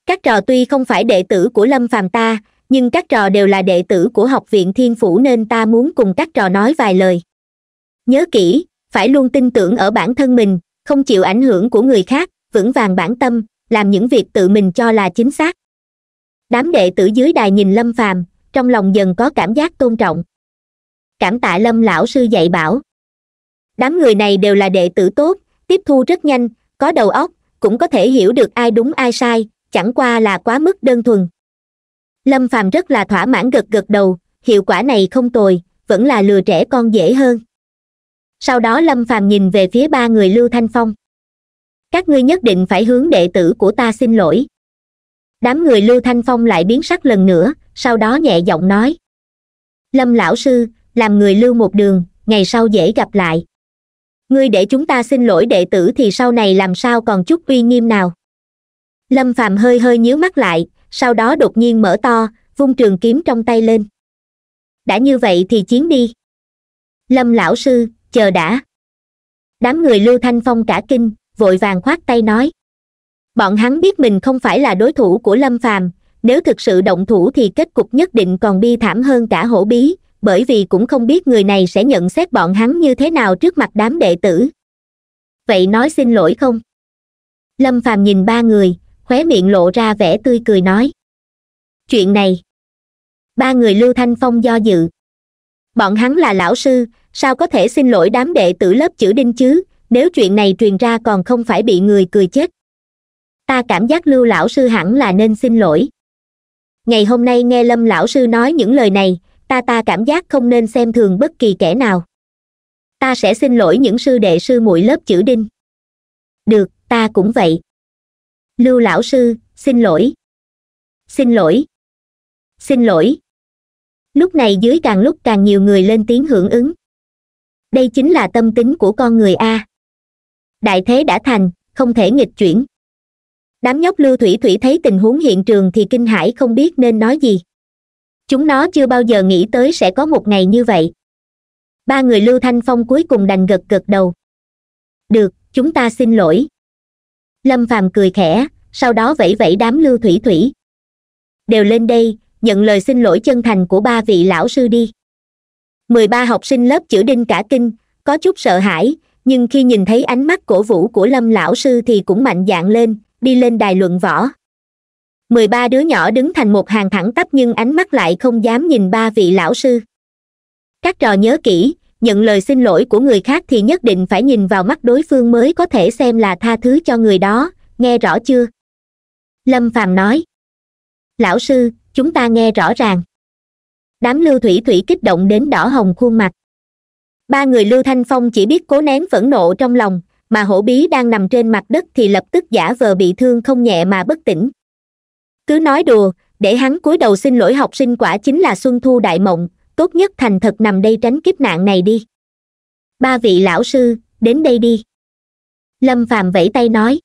các trò tuy không phải đệ tử của lâm phàm ta nhưng các trò đều là đệ tử của học viện thiên phủ nên ta muốn cùng các trò nói vài lời nhớ kỹ phải luôn tin tưởng ở bản thân mình không chịu ảnh hưởng của người khác vững vàng bản tâm làm những việc tự mình cho là chính xác đám đệ tử dưới đài nhìn lâm phàm trong lòng dần có cảm giác tôn trọng cảm tạ lâm lão sư dạy bảo đám người này đều là đệ tử tốt tiếp thu rất nhanh có đầu óc cũng có thể hiểu được ai đúng ai sai chẳng qua là quá mức đơn thuần lâm phàm rất là thỏa mãn gật gật đầu hiệu quả này không tồi vẫn là lừa trẻ con dễ hơn sau đó lâm phàm nhìn về phía ba người lưu thanh phong các ngươi nhất định phải hướng đệ tử của ta xin lỗi đám người lưu thanh phong lại biến sắc lần nữa sau đó nhẹ giọng nói lâm lão sư làm người lưu một đường ngày sau dễ gặp lại ngươi để chúng ta xin lỗi đệ tử thì sau này làm sao còn chút uy nghiêm nào lâm Phạm hơi hơi nhíu mắt lại sau đó đột nhiên mở to vung trường kiếm trong tay lên đã như vậy thì chiến đi lâm lão sư chờ đã đám người lưu thanh phong cả kinh vội vàng khoát tay nói bọn hắn biết mình không phải là đối thủ của lâm phàm nếu thực sự động thủ thì kết cục nhất định còn bi thảm hơn cả hổ bí bởi vì cũng không biết người này sẽ nhận xét bọn hắn như thế nào trước mặt đám đệ tử vậy nói xin lỗi không lâm phàm nhìn ba người khóe miệng lộ ra vẻ tươi cười nói chuyện này ba người lưu thanh phong do dự bọn hắn là lão sư sao có thể xin lỗi đám đệ tử lớp chữ đinh chứ nếu chuyện này truyền ra còn không phải bị người cười chết ta cảm giác lưu lão sư hẳn là nên xin lỗi ngày hôm nay nghe lâm lão sư nói những lời này ta ta cảm giác không nên xem thường bất kỳ kẻ nào ta sẽ xin lỗi những sư đệ sư muội lớp chữ đinh được ta cũng vậy lưu lão sư xin lỗi xin lỗi xin lỗi lúc này dưới càng lúc càng nhiều người lên tiếng hưởng ứng đây chính là tâm tính của con người a đại thế đã thành không thể nghịch chuyển đám nhóc lưu thủy thủy thấy tình huống hiện trường thì kinh hãi không biết nên nói gì chúng nó chưa bao giờ nghĩ tới sẽ có một ngày như vậy ba người lưu thanh phong cuối cùng đành gật gật đầu được chúng ta xin lỗi lâm phàm cười khẽ sau đó vẫy vẫy đám lưu thủy thủy đều lên đây nhận lời xin lỗi chân thành của ba vị lão sư đi mười ba học sinh lớp chữ đinh cả kinh có chút sợ hãi nhưng khi nhìn thấy ánh mắt cổ vũ của lâm lão sư thì cũng mạnh dạn lên đi lên đài luận võ mười ba đứa nhỏ đứng thành một hàng thẳng tắp nhưng ánh mắt lại không dám nhìn ba vị lão sư các trò nhớ kỹ nhận lời xin lỗi của người khác thì nhất định phải nhìn vào mắt đối phương mới có thể xem là tha thứ cho người đó nghe rõ chưa lâm phàm nói lão sư chúng ta nghe rõ ràng đám lưu thủy thủy kích động đến đỏ hồng khuôn mặt ba người lưu thanh phong chỉ biết cố nén phẫn nộ trong lòng mà hổ bí đang nằm trên mặt đất thì lập tức giả vờ bị thương không nhẹ mà bất tỉnh cứ nói đùa để hắn cúi đầu xin lỗi học sinh quả chính là xuân thu đại mộng tốt nhất thành thật nằm đây tránh kiếp nạn này đi ba vị lão sư đến đây đi lâm phàm vẫy tay nói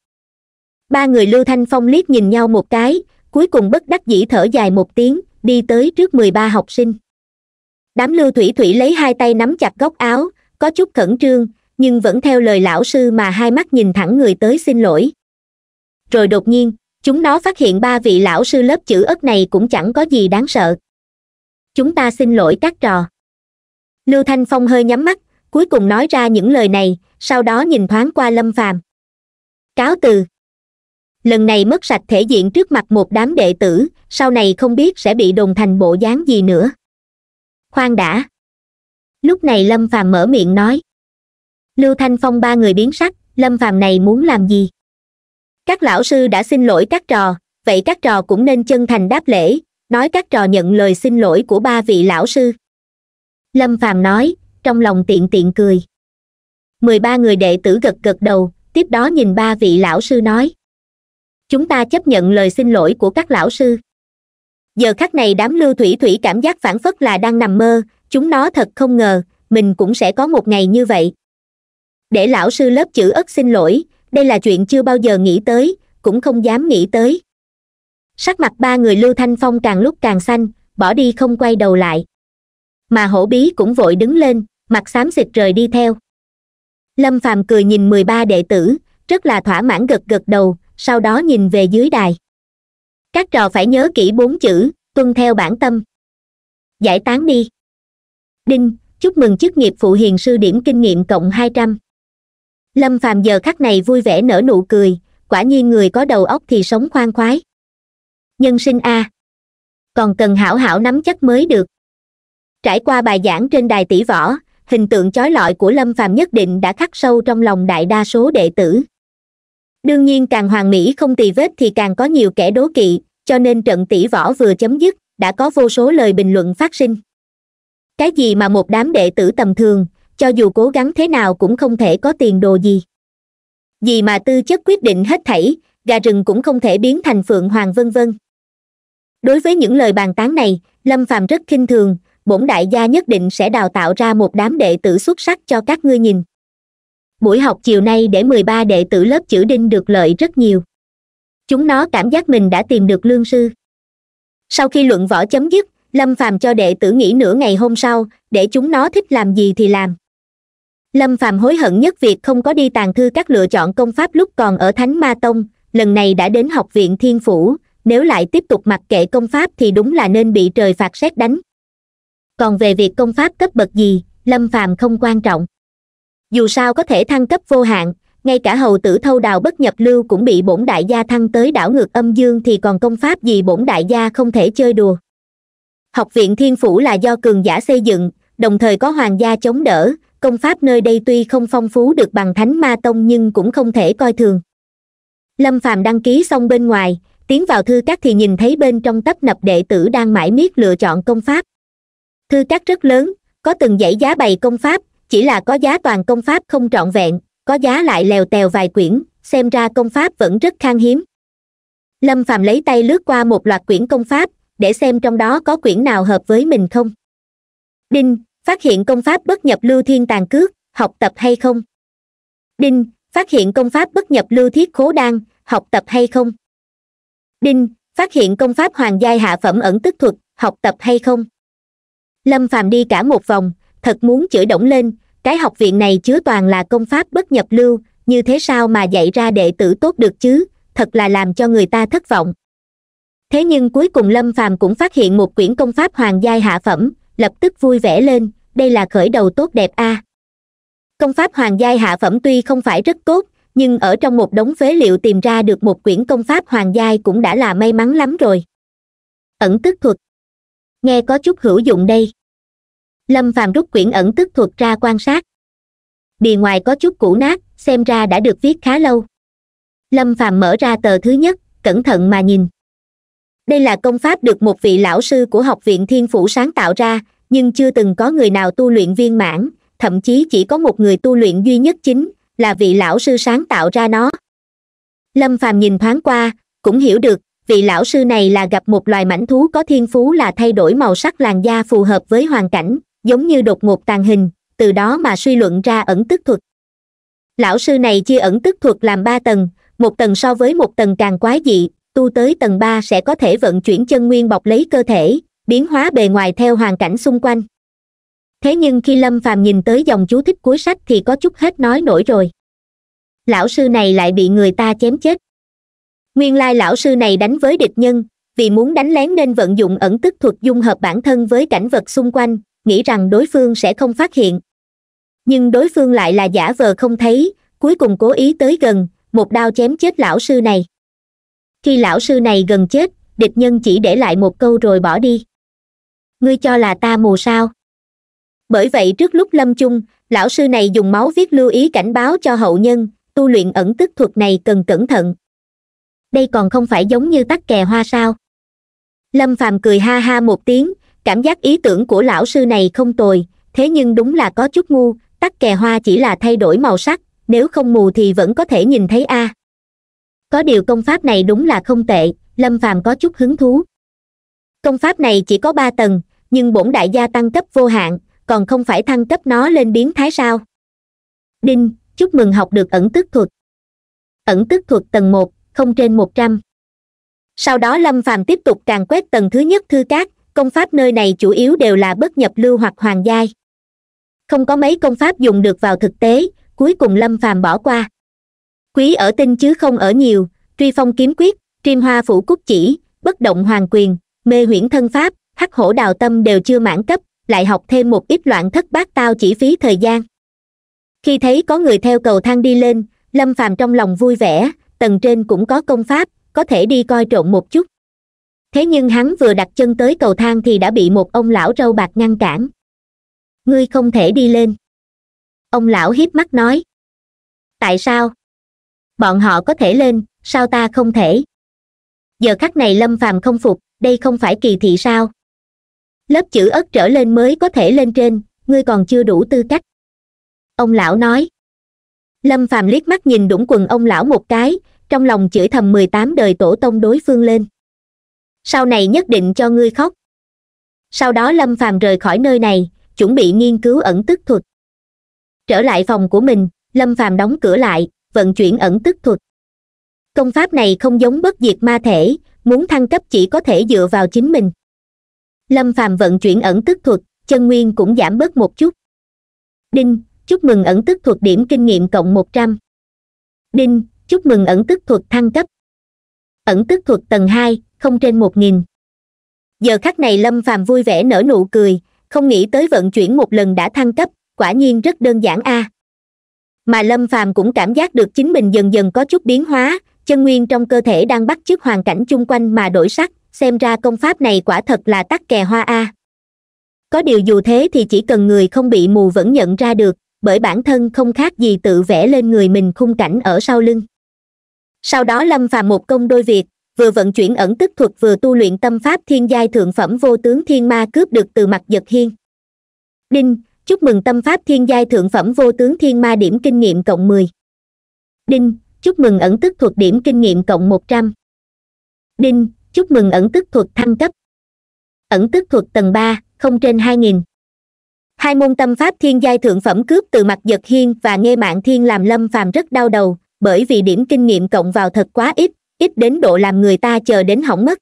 ba người lưu thanh phong liếc nhìn nhau một cái cuối cùng bất đắc dĩ thở dài một tiếng đi tới trước mười ba học sinh đám lưu thủy thủy lấy hai tay nắm chặt góc áo có chút khẩn trương nhưng vẫn theo lời lão sư mà hai mắt nhìn thẳng người tới xin lỗi rồi đột nhiên chúng nó phát hiện ba vị lão sư lớp chữ ất này cũng chẳng có gì đáng sợ chúng ta xin lỗi các trò lưu thanh phong hơi nhắm mắt cuối cùng nói ra những lời này sau đó nhìn thoáng qua lâm phàm cáo từ lần này mất sạch thể diện trước mặt một đám đệ tử sau này không biết sẽ bị đồn thành bộ dáng gì nữa khoan đã lúc này lâm phàm mở miệng nói lưu thanh phong ba người biến sắc lâm phàm này muốn làm gì các lão sư đã xin lỗi các trò vậy các trò cũng nên chân thành đáp lễ nói các trò nhận lời xin lỗi của ba vị lão sư lâm phàm nói trong lòng tiện tiện cười mười ba người đệ tử gật gật đầu tiếp đó nhìn ba vị lão sư nói chúng ta chấp nhận lời xin lỗi của các lão sư giờ khắc này đám lưu thủy thủy cảm giác phản phất là đang nằm mơ chúng nó thật không ngờ mình cũng sẽ có một ngày như vậy để lão sư lớp chữ ất xin lỗi đây là chuyện chưa bao giờ nghĩ tới cũng không dám nghĩ tới sắc mặt ba người lưu thanh phong càng lúc càng xanh bỏ đi không quay đầu lại mà hổ bí cũng vội đứng lên mặt xám xịt rời đi theo lâm phàm cười nhìn mười ba đệ tử rất là thỏa mãn gật gật đầu sau đó nhìn về dưới đài các trò phải nhớ kỹ bốn chữ tuân theo bản tâm giải tán đi đinh chúc mừng chức nghiệp phụ hiền sư điểm kinh nghiệm cộng hai trăm lâm phàm giờ khắc này vui vẻ nở nụ cười quả nhiên người có đầu óc thì sống khoan khoái nhân sinh a à. còn cần hảo hảo nắm chắc mới được trải qua bài giảng trên đài tỷ võ hình tượng chói lọi của lâm phàm nhất định đã khắc sâu trong lòng đại đa số đệ tử đương nhiên càng hoàn mỹ không tì vết thì càng có nhiều kẻ đố kỵ cho nên trận tỷ võ vừa chấm dứt đã có vô số lời bình luận phát sinh cái gì mà một đám đệ tử tầm thường cho dù cố gắng thế nào cũng không thể có tiền đồ gì gì mà tư chất quyết định hết thảy gà rừng cũng không thể biến thành phượng hoàng vân vân đối với những lời bàn tán này lâm phàm rất khinh thường bổn đại gia nhất định sẽ đào tạo ra một đám đệ tử xuất sắc cho các ngươi nhìn buổi học chiều nay để mười ba đệ tử lớp chữ đinh được lợi rất nhiều chúng nó cảm giác mình đã tìm được lương sư sau khi luận võ chấm dứt lâm phàm cho đệ tử nghỉ nửa ngày hôm sau để chúng nó thích làm gì thì làm lâm phàm hối hận nhất việc không có đi tàn thư các lựa chọn công pháp lúc còn ở thánh ma tông lần này đã đến học viện thiên phủ nếu lại tiếp tục mặc kệ công pháp thì đúng là nên bị trời phạt xét đánh còn về việc công pháp cấp bậc gì lâm phàm không quan trọng dù sao có thể thăng cấp vô hạn ngay cả hầu tử thâu đào bất nhập lưu cũng bị bổn đại gia thăng tới đảo ngược âm dương thì còn công pháp gì bổn đại gia không thể chơi đùa học viện thiên phủ là do cường giả xây dựng đồng thời có hoàng gia chống đỡ công pháp nơi đây tuy không phong phú được bằng thánh ma tông nhưng cũng không thể coi thường lâm phàm đăng ký xong bên ngoài tiến vào thư các thì nhìn thấy bên trong tấp nập đệ tử đang mãi miết lựa chọn công pháp thư các rất lớn có từng dãy giá bày công pháp chỉ là có giá toàn công pháp không trọn vẹn có giá lại lèo tèo vài quyển xem ra công pháp vẫn rất khan hiếm lâm phạm lấy tay lướt qua một loạt quyển công pháp để xem trong đó có quyển nào hợp với mình không đinh phát hiện công pháp bất nhập lưu thiên tàn cước học tập hay không đinh phát hiện công pháp bất nhập lưu thiết khố đan học tập hay không đinh phát hiện công pháp hoàng giai hạ phẩm ẩn tức thuật học tập hay không lâm phàm đi cả một vòng thật muốn chửi động lên cái học viện này chứa toàn là công pháp bất nhập lưu như thế sao mà dạy ra đệ tử tốt được chứ thật là làm cho người ta thất vọng thế nhưng cuối cùng lâm phàm cũng phát hiện một quyển công pháp hoàng giai hạ phẩm lập tức vui vẻ lên đây là khởi đầu tốt đẹp a à. công pháp hoàng giai hạ phẩm tuy không phải rất tốt nhưng ở trong một đống phế liệu tìm ra được một quyển công pháp hoàng giai cũng đã là may mắn lắm rồi ẩn tức thuật nghe có chút hữu dụng đây lâm phàm rút quyển ẩn tức thuật ra quan sát bì ngoài có chút cũ nát xem ra đã được viết khá lâu lâm phàm mở ra tờ thứ nhất cẩn thận mà nhìn đây là công pháp được một vị lão sư của học viện thiên phủ sáng tạo ra nhưng chưa từng có người nào tu luyện viên mãn thậm chí chỉ có một người tu luyện duy nhất chính là vị lão sư sáng tạo ra nó lâm phàm nhìn thoáng qua cũng hiểu được vị lão sư này là gặp một loài mảnh thú có thiên phú là thay đổi màu sắc làn da phù hợp với hoàn cảnh giống như đột ngột tàn hình từ đó mà suy luận ra ẩn tức thuật lão sư này chia ẩn tức thuật làm ba tầng một tầng so với một tầng càng quái dị tu tới tầng ba sẽ có thể vận chuyển chân nguyên bọc lấy cơ thể biến hóa bề ngoài theo hoàn cảnh xung quanh thế nhưng khi lâm phàm nhìn tới dòng chú thích cuối sách thì có chút hết nói nổi rồi lão sư này lại bị người ta chém chết nguyên lai lão sư này đánh với địch nhân vì muốn đánh lén nên vận dụng ẩn tức thuật dung hợp bản thân với cảnh vật xung quanh nghĩ rằng đối phương sẽ không phát hiện nhưng đối phương lại là giả vờ không thấy cuối cùng cố ý tới gần một đao chém chết lão sư này khi lão sư này gần chết địch nhân chỉ để lại một câu rồi bỏ đi ngươi cho là ta mù sao bởi vậy trước lúc lâm chung lão sư này dùng máu viết lưu ý cảnh báo cho hậu nhân tu luyện ẩn tức thuật này cần cẩn thận đây còn không phải giống như tắc kè hoa sao lâm phàm cười ha ha một tiếng cảm giác ý tưởng của lão sư này không tồi thế nhưng đúng là có chút ngu tắc kè hoa chỉ là thay đổi màu sắc nếu không mù thì vẫn có thể nhìn thấy a à. có điều công pháp này đúng là không tệ lâm phàm có chút hứng thú công pháp này chỉ có ba tầng nhưng bổn đại gia tăng cấp vô hạn còn không phải thăng cấp nó lên biến thái sao đinh chúc mừng học được ẩn tức thuật ẩn tức thuật tầng một không trên một trăm sau đó lâm phàm tiếp tục càng quét tầng thứ nhất thư cát công pháp nơi này chủ yếu đều là bất nhập lưu hoặc hoàng giai không có mấy công pháp dùng được vào thực tế cuối cùng lâm phàm bỏ qua quý ở tinh chứ không ở nhiều truy phong kiếm quyết triêm hoa phủ cúc chỉ bất động hoàng quyền mê huyễn thân pháp hắc hổ đào tâm đều chưa mãn cấp lại học thêm một ít loạn thất bát tao chỉ phí thời gian khi thấy có người theo cầu thang đi lên lâm phàm trong lòng vui vẻ tầng trên cũng có công pháp có thể đi coi trộn một chút thế nhưng hắn vừa đặt chân tới cầu thang thì đã bị một ông lão râu bạc ngăn cản ngươi không thể đi lên ông lão hiếp mắt nói tại sao bọn họ có thể lên sao ta không thể giờ khắc này lâm phàm không phục đây không phải kỳ thị sao lớp chữ ớt trở lên mới có thể lên trên ngươi còn chưa đủ tư cách ông lão nói lâm phàm liếc mắt nhìn đũng quần ông lão một cái trong lòng chửi thầm mười tám đời tổ tông đối phương lên sau này nhất định cho ngươi khóc sau đó lâm phàm rời khỏi nơi này chuẩn bị nghiên cứu ẩn tức thuật trở lại phòng của mình lâm phàm đóng cửa lại vận chuyển ẩn tức thuật công pháp này không giống bất diệt ma thể muốn thăng cấp chỉ có thể dựa vào chính mình lâm phàm vận chuyển ẩn tức thuật chân nguyên cũng giảm bớt một chút đinh chúc mừng ẩn tức thuật điểm kinh nghiệm cộng một trăm đinh chúc mừng ẩn tức thuật thăng cấp ẩn tức thuật tầng hai không trên một nghìn giờ khắc này lâm phàm vui vẻ nở nụ cười không nghĩ tới vận chuyển một lần đã thăng cấp quả nhiên rất đơn giản a à. mà lâm phàm cũng cảm giác được chính mình dần dần có chút biến hóa chân nguyên trong cơ thể đang bắt chước hoàn cảnh chung quanh mà đổi sắc xem ra công pháp này quả thật là tắc kè hoa a có điều dù thế thì chỉ cần người không bị mù vẫn nhận ra được bởi bản thân không khác gì tự vẽ lên người mình khung cảnh ở sau lưng sau đó lâm phàm một công đôi việc vừa vận chuyển ẩn tức thuật vừa tu luyện tâm pháp thiên giai thượng phẩm vô tướng thiên ma cướp được từ mặt giật hiên đinh chúc mừng tâm pháp thiên giai thượng phẩm vô tướng thiên ma điểm kinh nghiệm cộng mười đinh chúc mừng ẩn tức thuật điểm kinh nghiệm cộng một trăm đinh chúc mừng ẩn tức thuật thăng cấp ẩn tức thuật tầng ba không trên hai nghìn hai môn tâm pháp thiên giai thượng phẩm cướp từ mặt giật hiên và nghe mạng thiên làm lâm phàm rất đau đầu bởi vì điểm kinh nghiệm cộng vào thật quá ít ít đến độ làm người ta chờ đến hỏng mất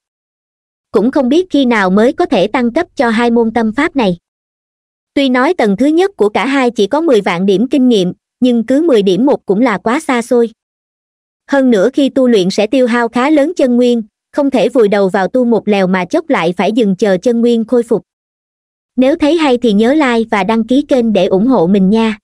cũng không biết khi nào mới có thể tăng cấp cho hai môn tâm pháp này tuy nói tầng thứ nhất của cả hai chỉ có mười vạn điểm kinh nghiệm nhưng cứ mười điểm một cũng là quá xa xôi hơn nữa khi tu luyện sẽ tiêu hao khá lớn chân nguyên không thể vùi đầu vào tu một lèo mà chốc lại phải dừng chờ chân nguyên khôi phục nếu thấy hay thì nhớ like và đăng ký kênh để ủng hộ mình nha